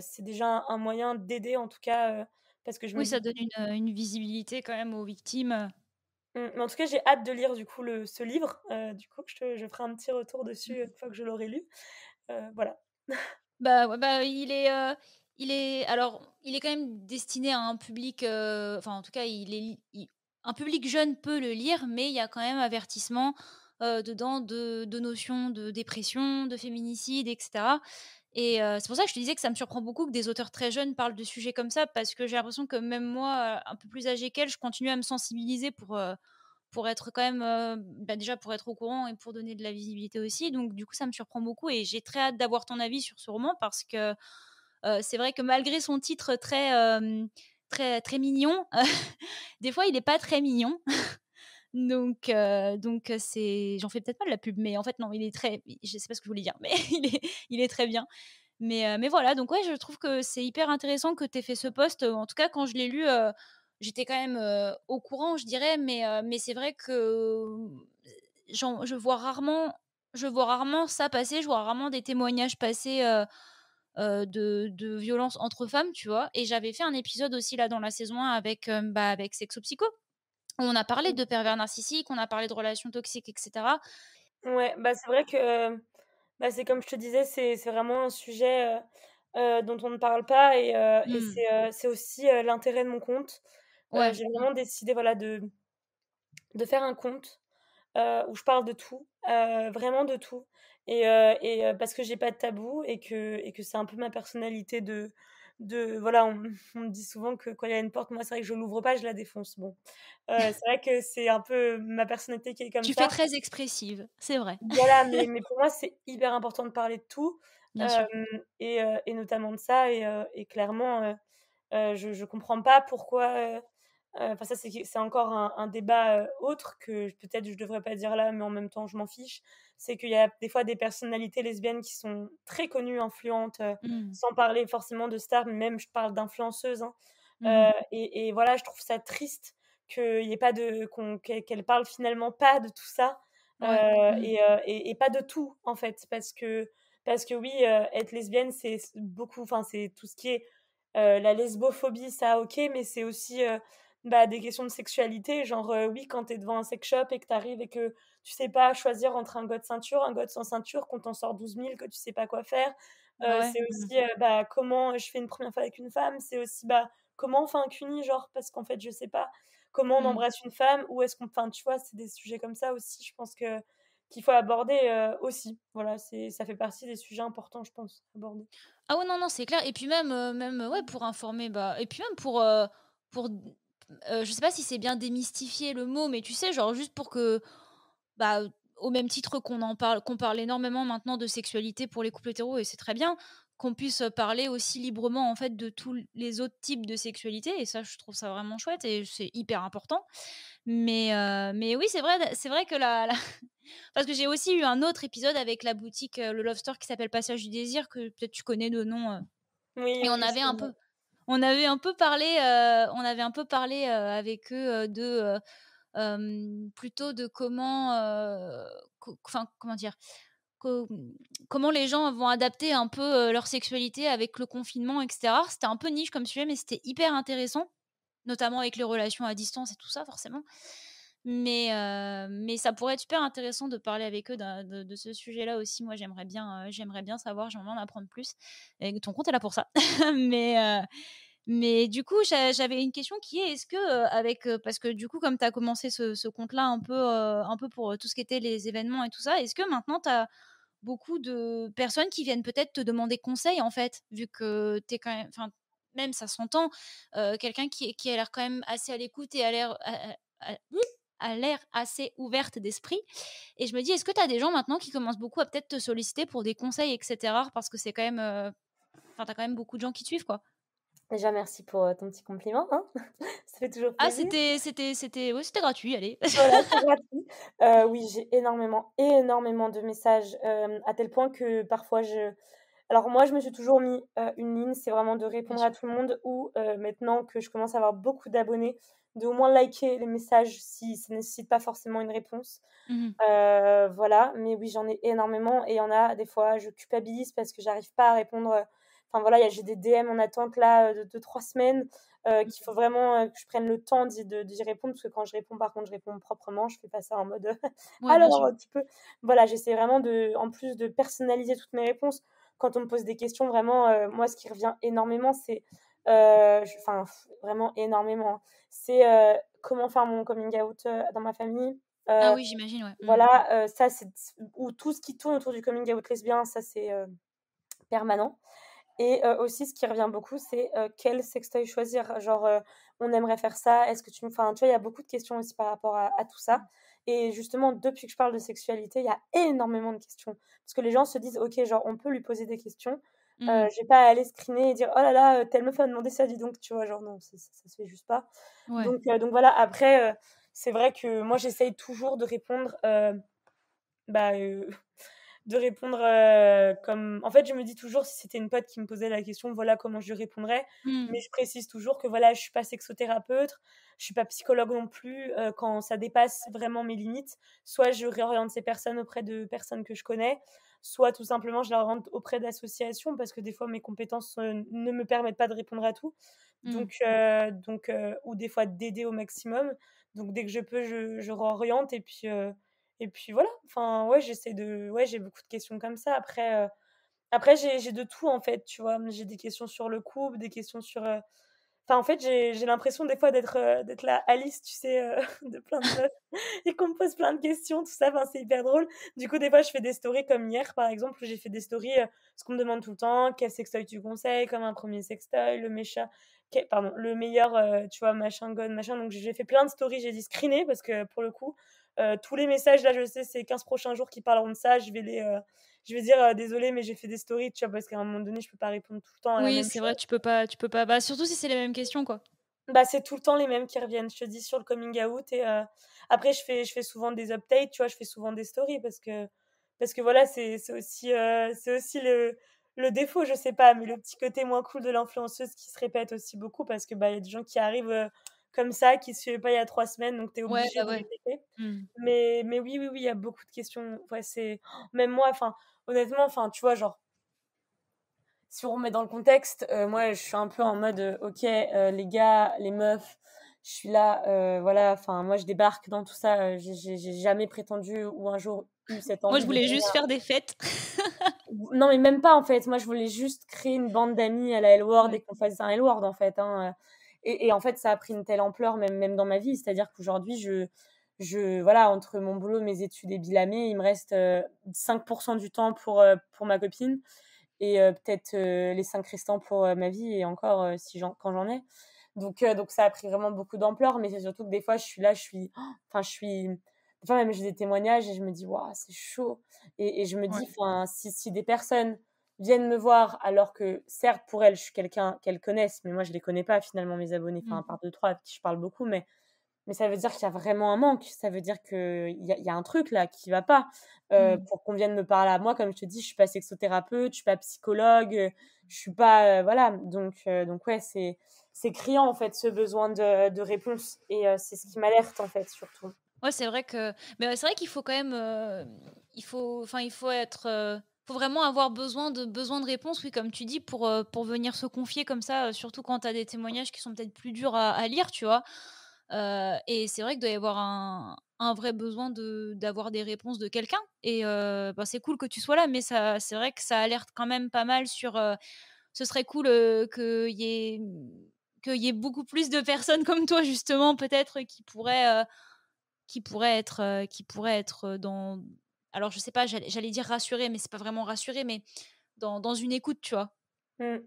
c'est déjà un, moyen d'aider en tout cas parce que oui ça donne une, visibilité quand même aux victimes mmh, en tout cas j'ai hâte de lire du coup ce livre du coup je, je, ferai un petit retour dessus mmh. une fois que je l'aurai lu voilà bah, bah il est il est alors, il est quand même destiné à un public, euh, enfin en tout cas, il est un public jeune peut le lire, mais il y a quand même avertissement euh, dedans de, notions de dépression, de féminicide, etc. Et euh, c'est pour ça que je te disais que ça me surprend beaucoup que des auteurs très jeunes parlent de sujets comme ça, parce que j'ai l'impression que même moi, un peu plus âgée qu'elle, je continue à me sensibiliser pour pour être quand même bah, déjà pour être au courant et pour donner de la visibilité aussi donc du coup ça me surprend beaucoup et j'ai très hâte d'avoir ton avis sur ce roman parce que c'est vrai que malgré son titre très, très, très mignon, des fois il n'est pas très mignon. Donc, donc c'est, j'en fais peut-être pas de la pub, mais en fait non, il est très, je sais pas ce que je voulais dire, mais il est, très bien. Mais, mais voilà, donc ouais, je trouve que c'est hyper intéressant que tu aies fait ce poste. En tout cas, quand je l'ai lu, j'étais quand même au courant, je dirais, mais, mais c'est vrai que je vois rarement, je vois rarement ça passer, je vois rarement des témoignages passer euh, de, de violences entre femmes, tu vois. Et j'avais fait un épisode aussi là dans la saison 1 avec, euh, bah, avec Sexo Psycho. on a parlé mmh. de pervers narcissiques, on a parlé de relations toxiques, etc. Ouais, bah c'est vrai que euh, bah, c'est comme je te disais, c'est vraiment un sujet dont on ne parle pas et, mmh. c'est aussi l'intérêt de mon compte. Ouais. J'ai vraiment décidé voilà, de, de faire un compte où je parle de tout, vraiment de tout. Et, euh, et euh, parce que j'ai pas de tabou et que, et que c'est un peu ma personnalité de, de voilà on, me dit souvent que quand il y a une porte moi c'est vrai que je l'ouvre pas je la défonce bon euh, c'est vrai que c'est un peu ma personnalité qui est comme ça tu fais très expressive c'est vrai voilà mais, pour moi c'est hyper important de parler de tout Et, notamment de ça et, clairement je, je comprends pas pourquoi euh, enfin, ça, c'est encore un, débat euh, autre que peut-être je devrais pas dire là, mais en même temps, je m'en fiche. C'est qu'il y a des fois des personnalités lesbiennes qui sont très connues, influentes, euh, mmh. sans parler forcément de stars, même je parle d'influenceuses. Hein. Mmh. et, voilà, je trouve ça triste qu'il pas de qu'elle ne parle finalement pas de tout ça mmh. et, et, pas de tout en fait, parce que parce que oui, être lesbienne, c'est beaucoup, enfin c'est tout ce qui est la lesbophobie, ça ok, mais c'est aussi bah, des questions de sexualité. Genre, euh, oui, quand t'es devant un sex shop et que t'arrives et que tu sais pas choisir entre un god ceinture, un god sans ceinture, qu'on t'en sort 12 000, que tu sais pas quoi faire. Bah euh, c'est mmh aussi euh, bah, comment je fais une première fois avec une femme. C'est aussi bah, comment on fait un cuni, genre, parce qu'en fait, je sais pas comment on mmh. embrasse une femme, ou est-ce qu'on. Enfin, tu vois, c'est des sujets comme ça aussi, je pense que qu'il faut aborder aussi. Voilà, c'est ça fait partie des sujets importants, je pense, aborder. Ah ouais, non, non, c'est clair. Et puis même, même ouais, mmh. pour informer, bah, et puis même pour, pour euh, je sais pas si c'est bien démystifier le mot, mais tu sais, genre juste pour que, bah, au même titre qu'on en parle, qu'on parle énormément maintenant de sexualité pour les couples hétéros, et c'est très bien, qu'on puisse parler aussi librement en fait de tous les autres types de sexualité et ça je trouve ça vraiment chouette et c'est hyper important mais euh, mais oui c'est vrai c'est vrai que la, parce que j'ai aussi eu un autre épisode avec la boutique euh, le Love Store qui s'appelle Passage du désir que peut-être tu connais de nom oui, et on avait un peu on avait un peu parlé, euh, on avait un peu parlé euh, avec eux euh, de plutôt de comment, comment dire, comment les gens vont adapter un peu leur sexualité avec le confinement, etc. C'était un peu niche comme sujet, mais c'était hyper intéressant, notamment avec les relations à distance et tout ça, forcément. Mais, euh, mais ça pourrait être super intéressant de parler avec eux de, ce sujet-là aussi. Moi, j'aimerais bien, euh, j'aimerais bien savoir, j'aimerais en apprendre plus. Et ton compte est là pour ça. mais, euh, mais du coup, j'avais une question qui est est-ce que, avec, parce que du coup, comme tu as commencé ce, compte-là un, peu un peu pour tout ce qui était les événements et tout ça, est-ce que maintenant tu as beaucoup de personnes qui viennent peut-être te demander conseil en fait, vu que tu es quand même. Enfin, même ça s'entend, quelqu'un qui, qui a l'air quand même assez à l'écoute et a l'air a l'air assez ouverte d'esprit. Et je me dis, est-ce que tu as des gens maintenant qui commencent beaucoup à peut-être te solliciter pour des conseils, etc. Parce que c'est quand même. Euh, enfin, tu as quand même beaucoup de gens qui te suivent, quoi. Déjà, merci pour euh, ton petit compliment. Hein. ça fait toujours ah, plaisir. Ah, c'était, c'était, gratuit, allez. Euh, oui, j'ai énormément, énormément de messages, à tel point que parfois je. Alors, moi, je me suis toujours mis une ligne, c'est vraiment de répondre à tout le monde, ou maintenant que je commence à avoir beaucoup d'abonnés, de au moins liker les messages si ça ne nécessite pas forcément une réponse. Mmh euh, voilà, mais oui, j'en ai énormément et il y en a des fois, je culpabilise parce que j'arrive pas à répondre. Euh, enfin voilà, j'ai des DM en attente là euh, de deux, trois semaines mmh. qu'il faut vraiment que je prenne le temps d'y répondre parce que quand je réponds, par contre, je réponds proprement, je fais pas ça en mode alors petit peu Voilà, j'essaie vraiment de, en plus de personnaliser toutes mes réponses. Quand on me pose des questions, vraiment, moi, ce qui revient énormément, c'est euh, enfin vraiment énormément. C'est euh, comment faire mon coming out euh, dans ma famille. ah oui, j'imagine, ouais. Mmh. Voilà, ça c'est ou tout ce qui tourne autour du coming out lesbien, ça c'est permanent. Et aussi, ce qui revient beaucoup, c'est quel sextoy choisir. Genre, on aimerait faire ça. Est-ce que tu me. Enfin, tu vois, il y a beaucoup de questions aussi par rapport à, à, tout ça. Et justement, depuis que je parle de sexualité, il y a énormément de questions. Parce que les gens se disent, OK, genre, on peut lui poser des questions. Euh, mm. j'ai pas à aller screener et dire oh là là, euh, telle meuf a demandé ça, dis donc, tu vois, genre non, ça, ça, se fait juste pas. Donc, euh, donc voilà, après, c'est vrai que moi j'essaye toujours de répondre, bah, de répondre comme. En fait, je me dis toujours si c'était une pote qui me posait la question, voilà comment je lui répondrais, mm. mais je précise toujours que voilà, je suis pas sexothérapeute, je suis pas psychologue non plus. quand ça dépasse vraiment mes limites, soit je réoriente ces personnes auprès de personnes que je connais soit tout simplement je la rentre auprès d'associations parce que des fois mes compétences euh, ne me permettent pas de répondre à tout. Mmh. Donc, euh, donc euh, ou des fois d'aider au maximum. Donc dès que je peux, je, je réoriente et puis et puis voilà. Enfin ouais, j'essaie de ouais, j'ai beaucoup de questions comme ça. Après après j'ai de tout en fait, tu vois. J'ai des questions sur le couple, des questions sur Enfin, en fait, j'ai l'impression des fois d'être euh, d'être la Alice, tu sais, euh, de plein de meufs, et qu'on me pose plein de questions, tout ça. Enfin, c'est hyper drôle. Du coup, des fois, je fais des stories comme hier, par exemple, j'ai fait des stories, euh, ce qu'on me demande tout le temps, quel sextoy tu conseilles, comme un premier sextoy, le mécha, pardon, le meilleur, tu vois, machin, gun, machin. Donc, j'ai fait plein de stories, j'ai dit screener, parce que pour le coup, euh, tous les messages, là, je sais, c'est 15 prochains jours qui parleront de ça. Je vais les. Euh, je vais dire euh, désolé, mais j'ai fait des stories, tu vois, parce qu'à un moment donné, je peux pas répondre tout le temps. oui, c'est vrai, tu peux pas, tu peux pas. Bah, surtout si c'est les mêmes questions, quoi. Bah, c'est tout le temps les mêmes qui reviennent. Je te dis sur le coming out et après, je fais, je fais souvent des updates, tu vois, je fais souvent des stories parce que, parce que voilà, c'est aussi, c'est aussi le, le défaut, je sais pas, mais le petit côté moins cool de l'influenceuse qui se répète aussi beaucoup parce que bah il y a des gens qui arrivent comme ça qui se fait pas il y a trois semaines, donc tu es obligé bah de mmh. Mais, mais oui, oui, oui, il y a beaucoup de questions. Ouais, c'est oh, même moi, enfin, honnêtement, enfin, tu vois, genre, si on remet dans le contexte, euh, moi, je suis un peu en mode, euh, ok, euh, les gars, les meufs, je suis là, voilà, enfin, moi, je débarque dans tout ça. J'ai jamais prétendu ou un jour eu cette envie. Moi, je voulais juste faire des fêtes. non, mais même pas, en fait. Moi, je voulais juste créer une bande d'amis à la l et qu'on fasse un L-Word, en fait. Hein. Et, en fait, ça a pris une telle ampleur, même, même dans ma vie. C'est-à-dire qu'aujourd'hui, je, je, voilà, entre mon boulot, mes études et bilamé, il me reste 5% euh, du temps pour, euh, pour ma copine et euh, peut-être les 5 restants pour ma vie et encore si quand j'en ai. Donc, donc ça a pris vraiment beaucoup d'ampleur, mais c'est surtout que des fois je suis là, je suis, oh, enfin je suis, des fois même j'ai des témoignages et je me dis waouh c'est chaud et, je me dis enfin si, si des personnes viennent me voir alors que certes pour elles je suis quelqu'un qu'elles connaissent mais moi je les connais pas finalement mes abonnés enfin mmh. par deux trois avec qui je parle beaucoup mais mais ça veut dire qu'il y a vraiment un manque ça veut dire que il y, a un truc là qui va pas euh, mmh. pour qu'on vienne me parler à moi comme je te dis je suis pas sexothérapeute je suis pas psychologue je suis pas euh, voilà donc euh, donc ouais c'est c'est criant en fait ce besoin de, de réponse et c'est ce qui m'alerte en fait surtout ouais c'est vrai que mais c'est vrai qu'il faut quand même il faut enfin il faut être faut vraiment avoir besoin de, besoin de réponses, oui, comme tu dis, pour, euh, pour venir se confier comme ça, euh, surtout quand tu as des témoignages qui sont peut-être plus durs à, lire, tu vois. Euh, et c'est vrai qu'il doit y avoir un, un vrai besoin d'avoir des réponses de quelqu'un. Et ben, c'est cool que tu sois là, mais c'est vrai que ça alerte quand même pas mal sur. ce serait cool qu'il y ait y ait beaucoup plus de personnes comme toi justement peut-être qui pourrait qui pourrait être qui pourraient être dans alors je sais pas, j'allais dire rassuré, mais c'est pas vraiment rassuré, mais dans, dans une écoute, tu vois. Mmh.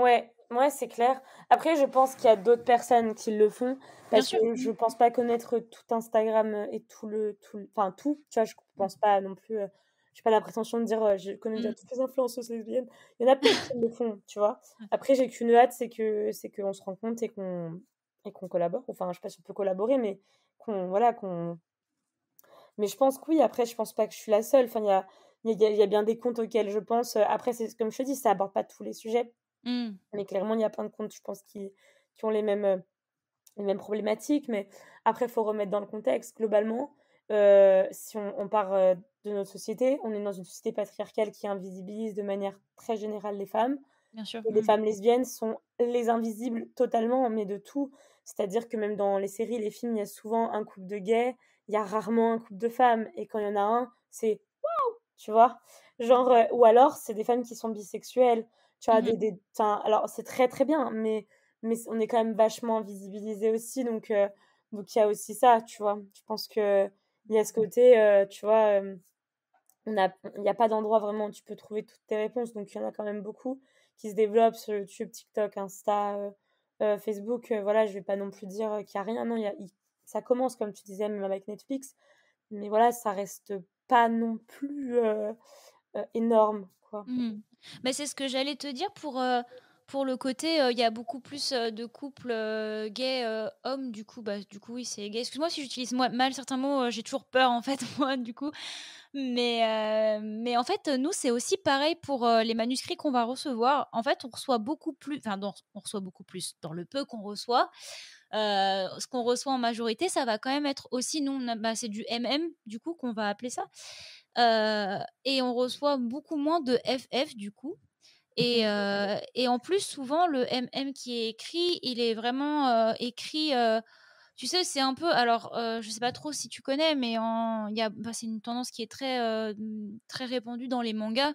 Ouais, ouais, c'est clair. Après, je pense qu'il y a d'autres personnes qui le font parce que je pense pas connaître tout Instagram euh, et tout le, tout, enfin tout. Tu vois, je mmh. pense pas non plus. Euh, je n'ai pas la prétention de dire euh, je connais déjà mmh. toutes les influenceuses lesbiennes. Il y en a plein qui le font, tu vois. Après, j'ai qu'une hâte, c'est que c'est qu'on se rencontre et qu'on et qu'on collabore. Enfin, je ne sais pas si on peut collaborer, mais qu'on voilà qu'on mais je pense que oui, après, je pense pas que je suis la seule. Enfin, il y a, y a, bien des comptes auxquels je pense. Euh, après, c'est comme je te dis, ça aborde pas tous les sujets. Mmh. Mais clairement, il y a plein de comptes, je pense, qui, qui ont les mêmes, euh, les mêmes problématiques. Mais après, il faut remettre dans le contexte. Globalement, euh, si on, part de notre société, on est dans une société patriarcale qui invisibilise de manière très générale les femmes. Bien sûr. les mmh. femmes lesbiennes sont les invisibles totalement, mais de tout. C'est-à-dire que même dans les séries, les films, il y a souvent un couple de gays il y a rarement un couple de femmes. Et quand il y en a un, c'est waouh, tu vois. Genre, euh, ou alors, c'est des femmes qui sont bisexuelles. Tu vois, mmh des, alors c'est très très bien, mais, mais on est quand même vachement visibilisé aussi. Donc, euh, donc il y a aussi ça, tu vois. Je pense qu'il y a ce mmh. côté, euh, tu vois, il n'y a, pas d'endroit vraiment où tu peux trouver toutes tes réponses. Donc, il y en a quand même beaucoup qui se développent sur YouTube, TikTok, Insta. Facebook, voilà, je vais pas non plus dire qu'il n'y a rien. Non, il y a, ça commence, comme tu disais, même avec Netflix. Mais voilà, ça reste pas non plus euh, euh, énorme. Quoi. Mais mmh. bah, c'est ce que j'allais te dire pour, euh, pour le côté, il y a beaucoup plus de couples gays hommes, du coup, bah, du coup, oui, c'est gay. Excuse-moi si j'utilise mal certains mots, j'ai toujours peur en fait, moi, du coup. Mais, mais en fait, nous, c'est aussi pareil pour les manuscrits qu'on va recevoir. En fait, on reçoit beaucoup plus, enfin, on reçoit beaucoup plus dans le peu qu'on reçoit. Euh, ce qu'on reçoit en majorité, ça va quand même être aussi, non, bah, c'est du MM, du coup, qu'on va appeler ça. Euh, et on reçoit beaucoup moins de FF, du coup. Euh, et, en plus, souvent, le MM qui est écrit, il est vraiment écrit. tu sais, c'est un peu. Alors, je sais pas trop si tu connais, mais y a, bah, c'est une tendance qui est très, très répandue dans les mangas.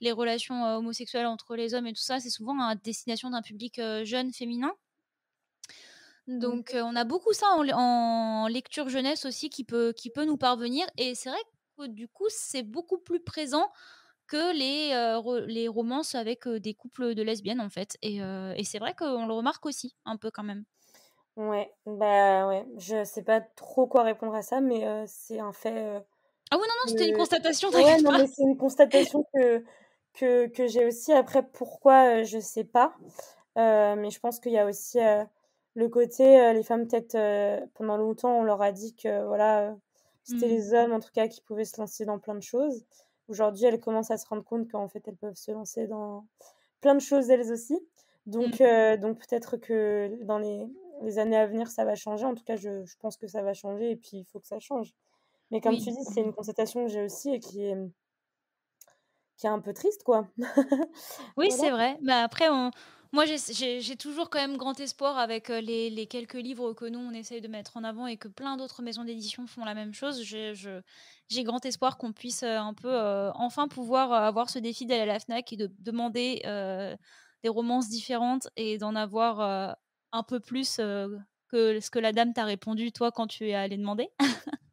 Les relations homosexuelles entre les hommes et tout ça, c'est souvent à destination d'un public jeune féminin. Mmh. Donc on a beaucoup ça en, lecture jeunesse aussi qui peut, qui peut nous parvenir. Et c'est vrai que du coup, c'est beaucoup plus présent que les, les romances avec des couples de lesbiennes en fait. Et, et c'est vrai qu'on le remarque aussi un peu quand même. Ouais, bah ouais, je sais pas trop quoi répondre à ça, mais c'est un fait. Ah oui, non, non, c'était une constatation. Ouais, non, mais c'est une constatation que, que, que j'ai aussi. Après, pourquoi, je sais pas. mais je pense qu'il y a aussi le côté euh, les femmes peut-être euh, pendant longtemps on leur a dit que voilà euh, c'était mmh. les hommes en tout cas qui pouvaient se lancer dans plein de choses. Aujourd'hui, elles commencent à se rendre compte qu'en fait elles peuvent se lancer dans plein de choses elles aussi. Donc, mmh. donc peut-être que dans les, années à venir, ça va changer. En tout cas, je, pense que ça va changer et puis il faut que ça change. Mais comme tu dis, c'est une constatation que j'ai aussi et qui est, qui est un peu triste, quoi. oui, c'est vrai. Mais bah, après, on, moi, j'ai toujours quand même grand espoir avec euh, les, quelques livres que nous, on essaye de mettre en avant et que plein d'autres maisons d'édition font la même chose. J'ai grand espoir qu'on puisse euh, un peu euh, enfin pouvoir avoir ce défi d'aller à la FNAC et de demander des romances différentes et d'en avoir un peu plus que ce que la dame t'a répondu, toi, quand tu es allé demander.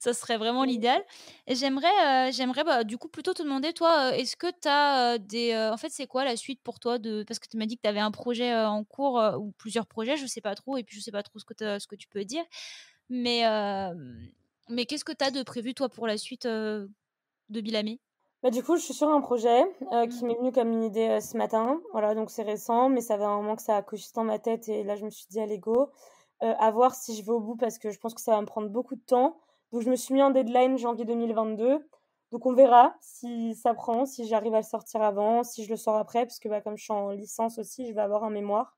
ça serait vraiment l'idéal. Et j'aimerais, euh, j'aimerais bah, du coup plutôt te demander, toi, euh, est-ce que tu as euh, des... en fait, c'est quoi la suite pour toi de... Parce que tu m'as dit que tu avais un projet en cours, ou plusieurs projets, je sais pas trop, et puis je sais pas trop ce que, ce que tu peux dire. Mais, mais qu'est-ce que tu as de prévu, toi, pour la suite de Bilami bah, du coup, je suis sur un projet qui mmh. m'est venu comme une idée ce matin. Voilà, donc c'est récent, mais ça fait un moment que ça a cogité dans ma tête et là, je me suis dit, allez go, à voir si je vais au bout parce que je pense que ça va me prendre beaucoup de temps. Donc je me suis mis en deadline janvier 2022. Donc on verra si ça prend, si j'arrive à le sortir avant, si je le sors après, parce que bah, comme je suis en licence aussi, je vais avoir un mémoire.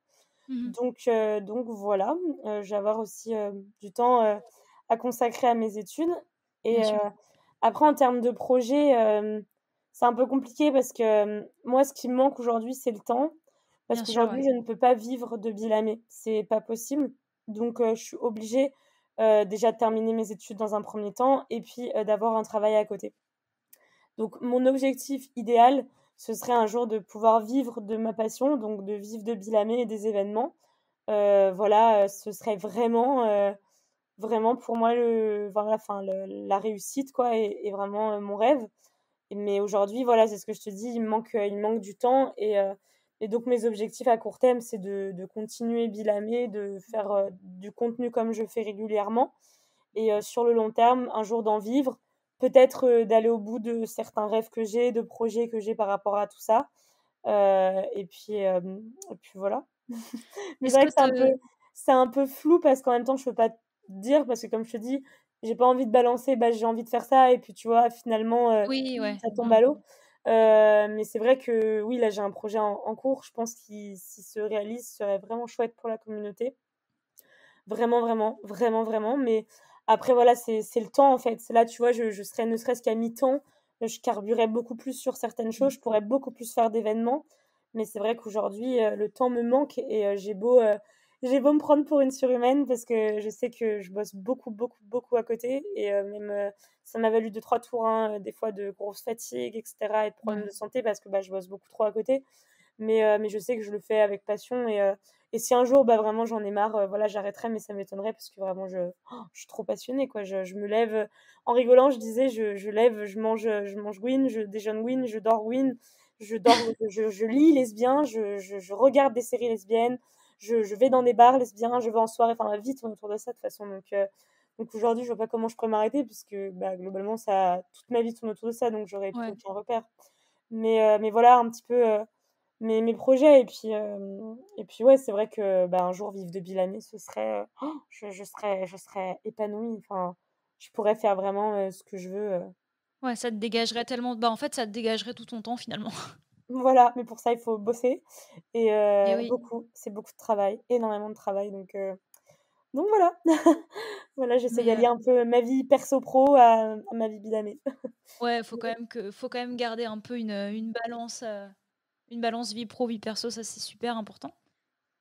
Mmh donc, euh, donc voilà, euh, je vais avoir aussi euh, du temps à consacrer à mes études. Et après, en termes de projet, c'est un peu compliqué parce que moi, ce qui me manque aujourd'hui, c'est le temps. Parce qu'aujourd'hui, ouais. je ne peux pas vivre de bilamé. C'est pas possible. Donc, je suis obligée euh, déjà de terminer mes études dans un premier temps et puis euh, d'avoir un travail à côté. Donc mon objectif idéal, ce serait un jour de pouvoir vivre de ma passion, donc de vivre de Bilamé et des événements. Euh, voilà, ce serait vraiment, vraiment pour moi le, enfin, la réussite, quoi, et, vraiment mon rêve. Mais aujourd'hui, voilà, c'est ce que je te dis, il manque, il manque du temps et et donc mes objectifs à court terme, c'est de, continuer Bilamé, de faire euh, du contenu comme je fais régulièrement. Et euh, sur le long terme, un jour d'en vivre, peut-être euh, d'aller au bout de certains rêves que j'ai, de projets que j'ai par rapport à tout ça. et, puis, puis voilà. Mais c'est vrai que c'est un peu flou parce qu'en même temps, je ne peux pas dire, parce que comme je te dis, j'ai pas envie de balancer, bah, j'ai envie de faire ça, et puis tu vois, finalement, ça tombe à l'eau. Euh, mais c'est vrai que oui, là j'ai un projet en, cours, je pense qu'il se réalise serait vraiment chouette pour la communauté. Vraiment, vraiment, vraiment, vraiment. Mais après, voilà, c'est le temps en fait. Là, tu vois, je, je serais ne serait-ce qu'à mi-temps, je carburerais beaucoup plus sur certaines choses, je pourrais beaucoup plus faire d'événements. Mais c'est vrai qu'aujourd'hui, euh, le temps me manque et euh, j'ai beau j'ai beau me prendre pour une surhumaine parce que je sais que je bosse beaucoup, beaucoup, beaucoup à côté. Et euh, même, euh, ça m'a valu deux, trois tours, hein, euh, des fois de grosse fatigue, etc. et de problèmes de santé parce que bah, je bosse beaucoup trop à côté. Mais, mais je sais que je le fais avec passion. Et, et si un jour, bah, vraiment, j'en ai marre, voilà, j'arrêterai, mais ça m'étonnerait parce que vraiment, je, oh, je suis trop passionnée. Quoi. Je, je, me lève, en rigolant, je disais, je, je lève, je mange, je mange win, je déjeune win, je dors win, je, dors, je, je lis lesbien, je, je regarde des séries lesbiennes je, vais dans des bars bien. je vais en soirée, enfin, ma vie tourne autour de ça de toute façon. Donc, euh, donc aujourd'hui, je vois pas comment je pourrais m'arrêter, puisque bah, globalement, ça, toute ma vie tourne autour de ça, donc j'aurais tout aucun repère. Mais, euh, mais voilà un petit peu euh, mes, mes, projets. Et puis, et puis ouais, c'est vrai que bah, un jour, vivre de Bilamé, ce serait. Oh, je, je, serais, je serais épanouie. Enfin, je pourrais faire vraiment ce que je veux. Ouais, ça te dégagerait tellement. Bah, en fait, ça te dégagerait tout ton temps finalement. Voilà, mais pour ça, il faut bosser. Et, euh, beaucoup, c'est beaucoup de travail, énormément de travail. Donc, euh, donc voilà. voilà, j'essaie d'allier euh un peu ma vie perso-pro à, ma vie bidamée. ouais, faut quand même que, faut quand même garder un peu une, une balance, une balance vie pro, vie perso, ça c'est super important.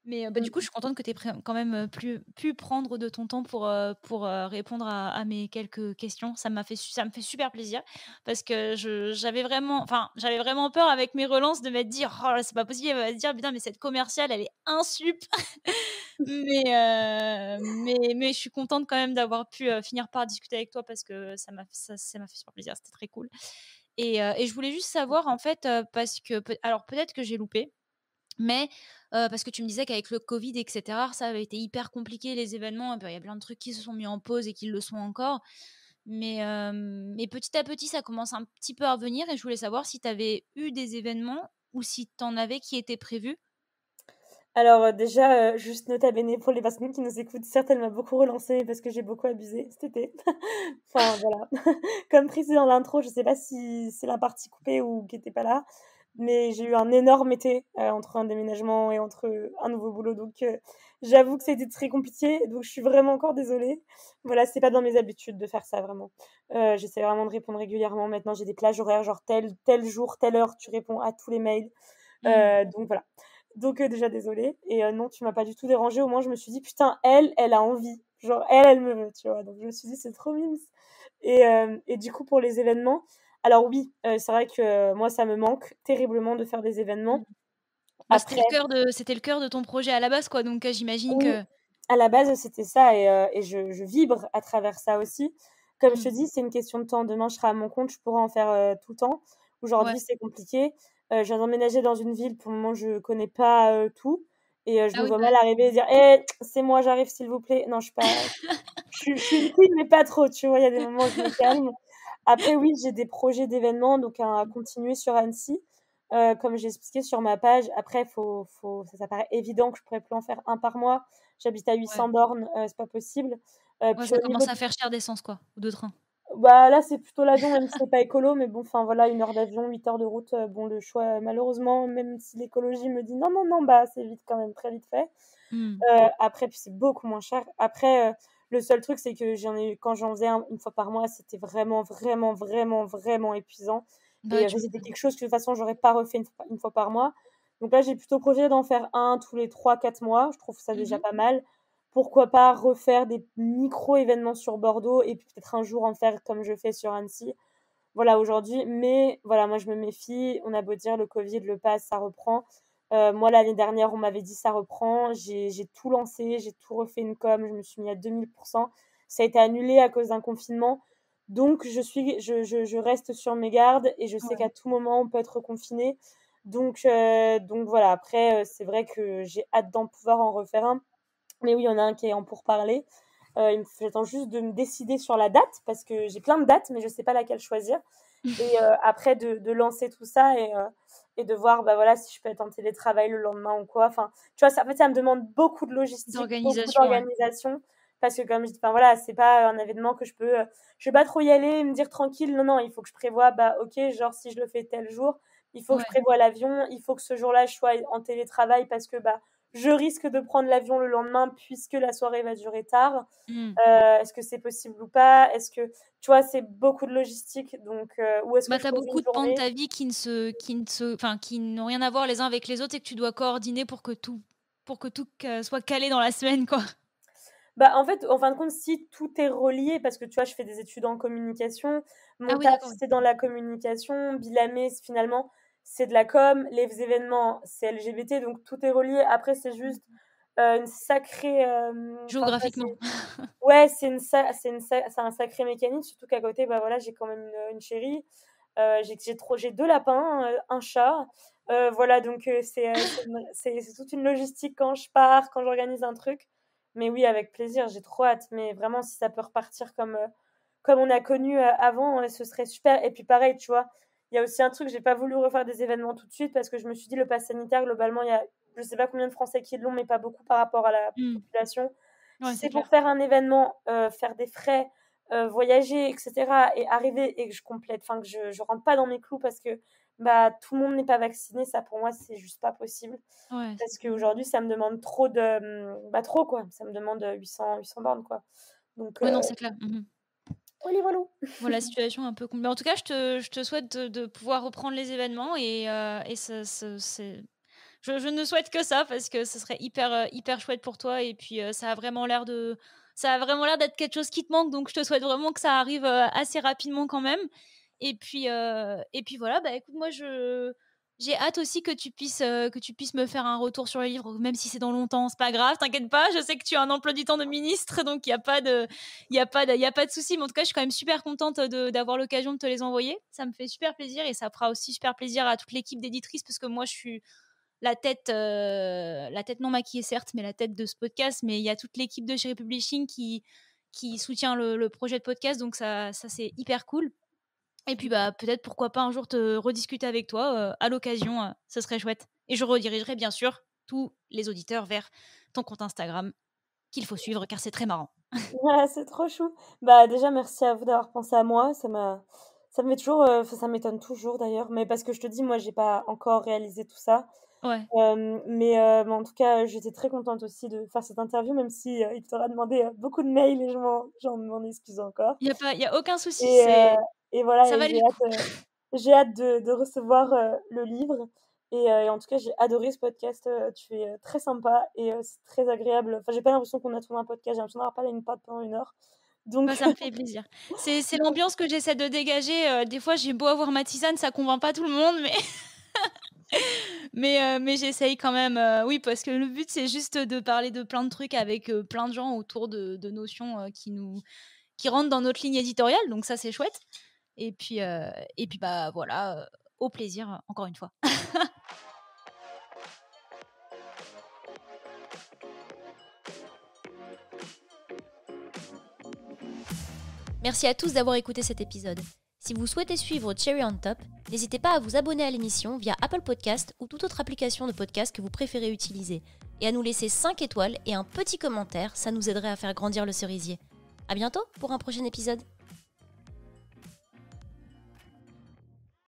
Mais bah, du coup, mmh. je suis contente que tu aies quand même pu prendre de ton temps pour, euh, pour euh, répondre à, mes quelques questions. Ça, m'a fait, ça me fait super plaisir parce que j'avais vraiment, enfin, j'avais vraiment peur avec mes relances de me dire Oh, c'est pas possible, elle va dire Putain, mais cette commerciale, elle est insup. mais, euh, mais, mais je suis contente quand même d'avoir pu finir par discuter avec toi parce que ça m'a ça, ça fait super plaisir. C'était très cool. Et, et, je voulais juste savoir, en fait, parce que, alors peut-être que j'ai loupé, mais parce que tu me disais qu'avec le Covid, etc., ça avait été hyper compliqué, les événements, il y a plein de trucs qui se sont mis en pause et qui le sont encore. Mais, mais petit à petit, ça commence un petit peu à revenir et je voulais savoir si tu avais eu des événements ou si tu en avais qui étaient prévus. Alors déjà, juste note à Béné pour les personnes qui nous écoutent, certes elle m'a beaucoup relancée parce que j'ai beaucoup abusé cet été. enfin voilà, comme précisé dans l'intro, je sais pas si c'est la partie coupée ou qui n'était pas là, mais j'ai eu un énorme été euh, entre un déménagement et entre un nouveau boulot. Donc, euh, j'avoue que c'était très compliqué. Donc, je suis vraiment encore désolée. Voilà, c'est pas dans mes habitudes de faire ça vraiment. Euh, j'essaie vraiment de répondre régulièrement. Maintenant, j'ai des plages horaires, genre tel, tel jour, telle heure, tu réponds à tous les mails. Mm. donc, voilà. Donc, déjà, désolée. Et non, tu m'as pas du tout dérangée. Au moins, je me suis dit, putain, elle, elle a envie. Genre, elle, elle me veut, tu vois. Donc, je me suis dit, c'est trop mimes. Et, et du coup, pour les événements, alors oui, euh, c'est vrai que euh, moi, ça me manque terriblement de faire des événements. Mmh. Bah, c'était le cœur de, de ton projet à la base, quoi. Donc euh, j'imagine que. À la base, c'était ça, et, je, vibre à travers ça aussi. Comme je te mmh. dis, c'est une question de temps. Demain, je serai à mon compte, je pourrai en faire tout le temps. Aujourd'hui, c'est compliqué. je viens d'emménager dans une ville, pour le moment, je connais pas tout. Et je ah me vois bah mal arriver et dire Eh, c'est moi, j'arrive, s'il vous plaît. Non, je suis pas. je, suis une mais pas trop, tu vois. Il y a des moments où je me calme. Après, oui, j'ai des projets d'événements, donc à continuer sur Annecy. Euh, comme j'ai expliqué sur ma page, après, faut, faut, ça, paraît évident que je pourrais plus en faire un par mois. J'habite à 800 bornes, ce euh, c'est pas possible. Euh, ça commence à faire cher d'essence, quoi, ou de train. Bah là, c'est plutôt l'avion, même si c'est pas écolo, mais bon, enfin voilà, une heure d'avion, 8 heures de route, euh, bon, le choix, malheureusement, même si l'écologie me dit non, non, non, bah c'est vite quand même, très vite fait. Hmm. après, puis c'est beaucoup moins cher. Après, le seul truc, c'est que j'en ai, quand j'en faisais une fois par mois, c'était vraiment, vraiment, vraiment, vraiment épuisant. et euh, c'était quelque chose que de toute façon, j'aurais pas refait une fois, par mois. Donc là, j'ai plutôt projeté d'en faire un tous les 3-4 mois. Je trouve ça déjà mm-hmm. pas mal. Pourquoi pas refaire des micro-événements sur Bordeaux et puis peut-être un jour en faire comme je fais sur Annecy. Voilà, aujourd'hui. Mais voilà, moi, je me méfie. On a beau dire, le Covid, le passe, ça reprend. Euh, moi, l'année dernière, on m'avait dit ça reprend. J'ai tout lancé, j'ai tout refait une com, je me suis mis à 2000%. Ça a été annulé à cause d'un confinement. Donc, je, suis, je, je, reste sur mes gardes et je sais qu'à tout moment, on peut être confiné. Donc, euh, donc voilà, après, euh, c'est vrai que j'ai hâte d'en pouvoir en refaire un. Mais oui, il y en a un qui est en pourparler. Euh, J'attends juste de me décider sur la date parce que j'ai plein de dates, mais je ne sais pas laquelle choisir. Et après, de, de, lancer tout ça. Et, et de voir bah voilà si je peux être en télétravail le lendemain ou quoi enfin tu vois ça, en fait ça me demande beaucoup de logistique beaucoup d'organisation parce que comme je dis enfin voilà c'est pas un événement que je peux euh, je vais pas trop y aller me dire tranquille non non il faut que je prévoie bah ok genre si je le fais tel jour il faut que je prévoie l'avion il faut que ce jour-là je sois en télétravail parce que bah je risque de prendre l'avion le lendemain puisque la soirée va durer tard. Hmm. Euh, est-ce que c'est possible ou pas Est-ce que tu vois, c'est beaucoup de logistique. Donc, euh, où est-ce bah, Tu as beaucoup de pans de ta vie qui ne se, qui ne enfin, qui n'ont rien à voir les uns avec les autres et que tu dois coordonner pour que tout, pour que tout soit calé dans la semaine, quoi. Bah, en fait, en fin de compte, si tout est relié, parce que tu vois, je fais des études en communication, ah mon taf, c'est dans la communication, Bilamé, finalement, c'est de la com, les événements, c'est LGBT, donc tout est relié. Après, c'est juste euh, une sacrée. Euh, Géographiquement. ouais, c'est une, c'est une c'est un sacré mécanisme, surtout qu'à côté, bah voilà, j'ai quand même une, chérie. Euh, j'ai, j'ai, trop... deux lapins, un chat. voilà, donc c'est, c'est, c'est toute une logistique quand je pars, quand j'organise un truc. Mais oui, avec plaisir, j'ai trop hâte. Mais vraiment, si ça peut repartir comme, comme on a connu avant, ce serait super. Et puis pareil, tu vois, il y a aussi un truc, j'ai pas voulu refaire des événements tout de suite parce que je me suis dit le pass sanitaire globalement, il y a je sais pas combien de Français qui l'ont, mais pas beaucoup par rapport à la mm. population. c'est pour faire un événement, euh, faire des frais, euh, voyager, etc. et arriver et que je complète, enfin que je, je rentre pas dans mes clous parce que bah tout le monde n'est pas vacciné, ça pour moi c'est juste pas possible. parce qu'aujourd'hui ça me demande trop de, bah trop quoi, ça me demande 800 800 bornes quoi. Donc. non euh, c'est clair. Mhm. Voilà oh, la la situation un peu Mais en tout cas, je te, souhaite de, pouvoir reprendre les événements et, euh, Je, ne souhaite que ça parce que ce serait hyper, euh, hyper chouette pour toi et puis euh, ça a vraiment l'air de. Ça a vraiment l'air d'être quelque chose qui te manque, donc je te souhaite vraiment que ça arrive assez rapidement quand même. Et puis, et puis voilà, bah écoute, moi je, j'ai hâte aussi que tu puisses euh, que tu puisses me faire un retour sur le livre, même si c'est dans longtemps, c'est pas grave, t'inquiète pas. Je sais que tu as un emploi du temps de ministre, donc il n'y a pas de il a pas a pas de souci. Mais en tout cas, je suis quand même super contente d'avoir l'occasion de te les envoyer. Ça me fait super plaisir et ça fera aussi super plaisir à toute l'équipe d'éditrices parce que moi, je suis la tête, euh, la tête non maquillée certes, mais la tête de ce podcast. Mais il y a toute l'équipe de chez Republishing qui qui soutient le, projet de podcast, donc ça, ça c'est hyper cool. Et puis bah peut-être pourquoi pas un jour te rediscuter avec toi à l'occasion, ça serait chouette. Et je redirigerai bien sûr tous les auditeurs vers ton compte Instagram qu'il faut suivre car c'est très marrant. Ah, c'est trop chou. Bah déjà merci à vous d'avoir pensé à moi, ça m'a ça me toujours ça m'étonne toujours d'ailleurs, mais parce que je te dis moi n'ai pas encore réalisé tout ça. Ouais. Euh, euh, mais en tout cas, j'étais très contente aussi de faire cette interview, même si euh, il t'aura demandé beaucoup de mails et je m'en, m'en excuse encore. Il n'y a, a, aucun souci. Et, et voilà, Ça j'ai, hâte, j'ai hâte, de, de recevoir le livre. Et, en tout cas, j'ai adoré ce podcast. tu es très sympa et c'est très agréable. Enfin, j'ai pas l'impression qu'on a trouvé un podcast. J'ai l'impression d'avoir parlé une pote pendant une heure. Donc... Bah, ça me fait plaisir. C'est, c'est l'ambiance que j'essaie de dégager. des fois, j'ai beau avoir ma tisane, ça convainc pas tout le monde, mais. mais, euh, mais j'essaye quand même, euh, oui, parce que le but, c'est juste de parler de plein de trucs avec euh, plein de gens autour de, de notions qui, nous, qui rentrent dans notre ligne éditoriale. Donc ça, c'est chouette. Et puis, et puis bah voilà, au plaisir, encore une fois. Merci à tous d'avoir écouté cet épisode. Si vous souhaitez suivre Cherry on Top, n'hésitez pas à vous abonner à l'émission via Apple Podcast ou toute autre application de podcast que vous préférez utiliser et à nous laisser 5 étoiles et un petit commentaire, ça nous aiderait à faire grandir le cerisier. À bientôt pour un prochain épisode.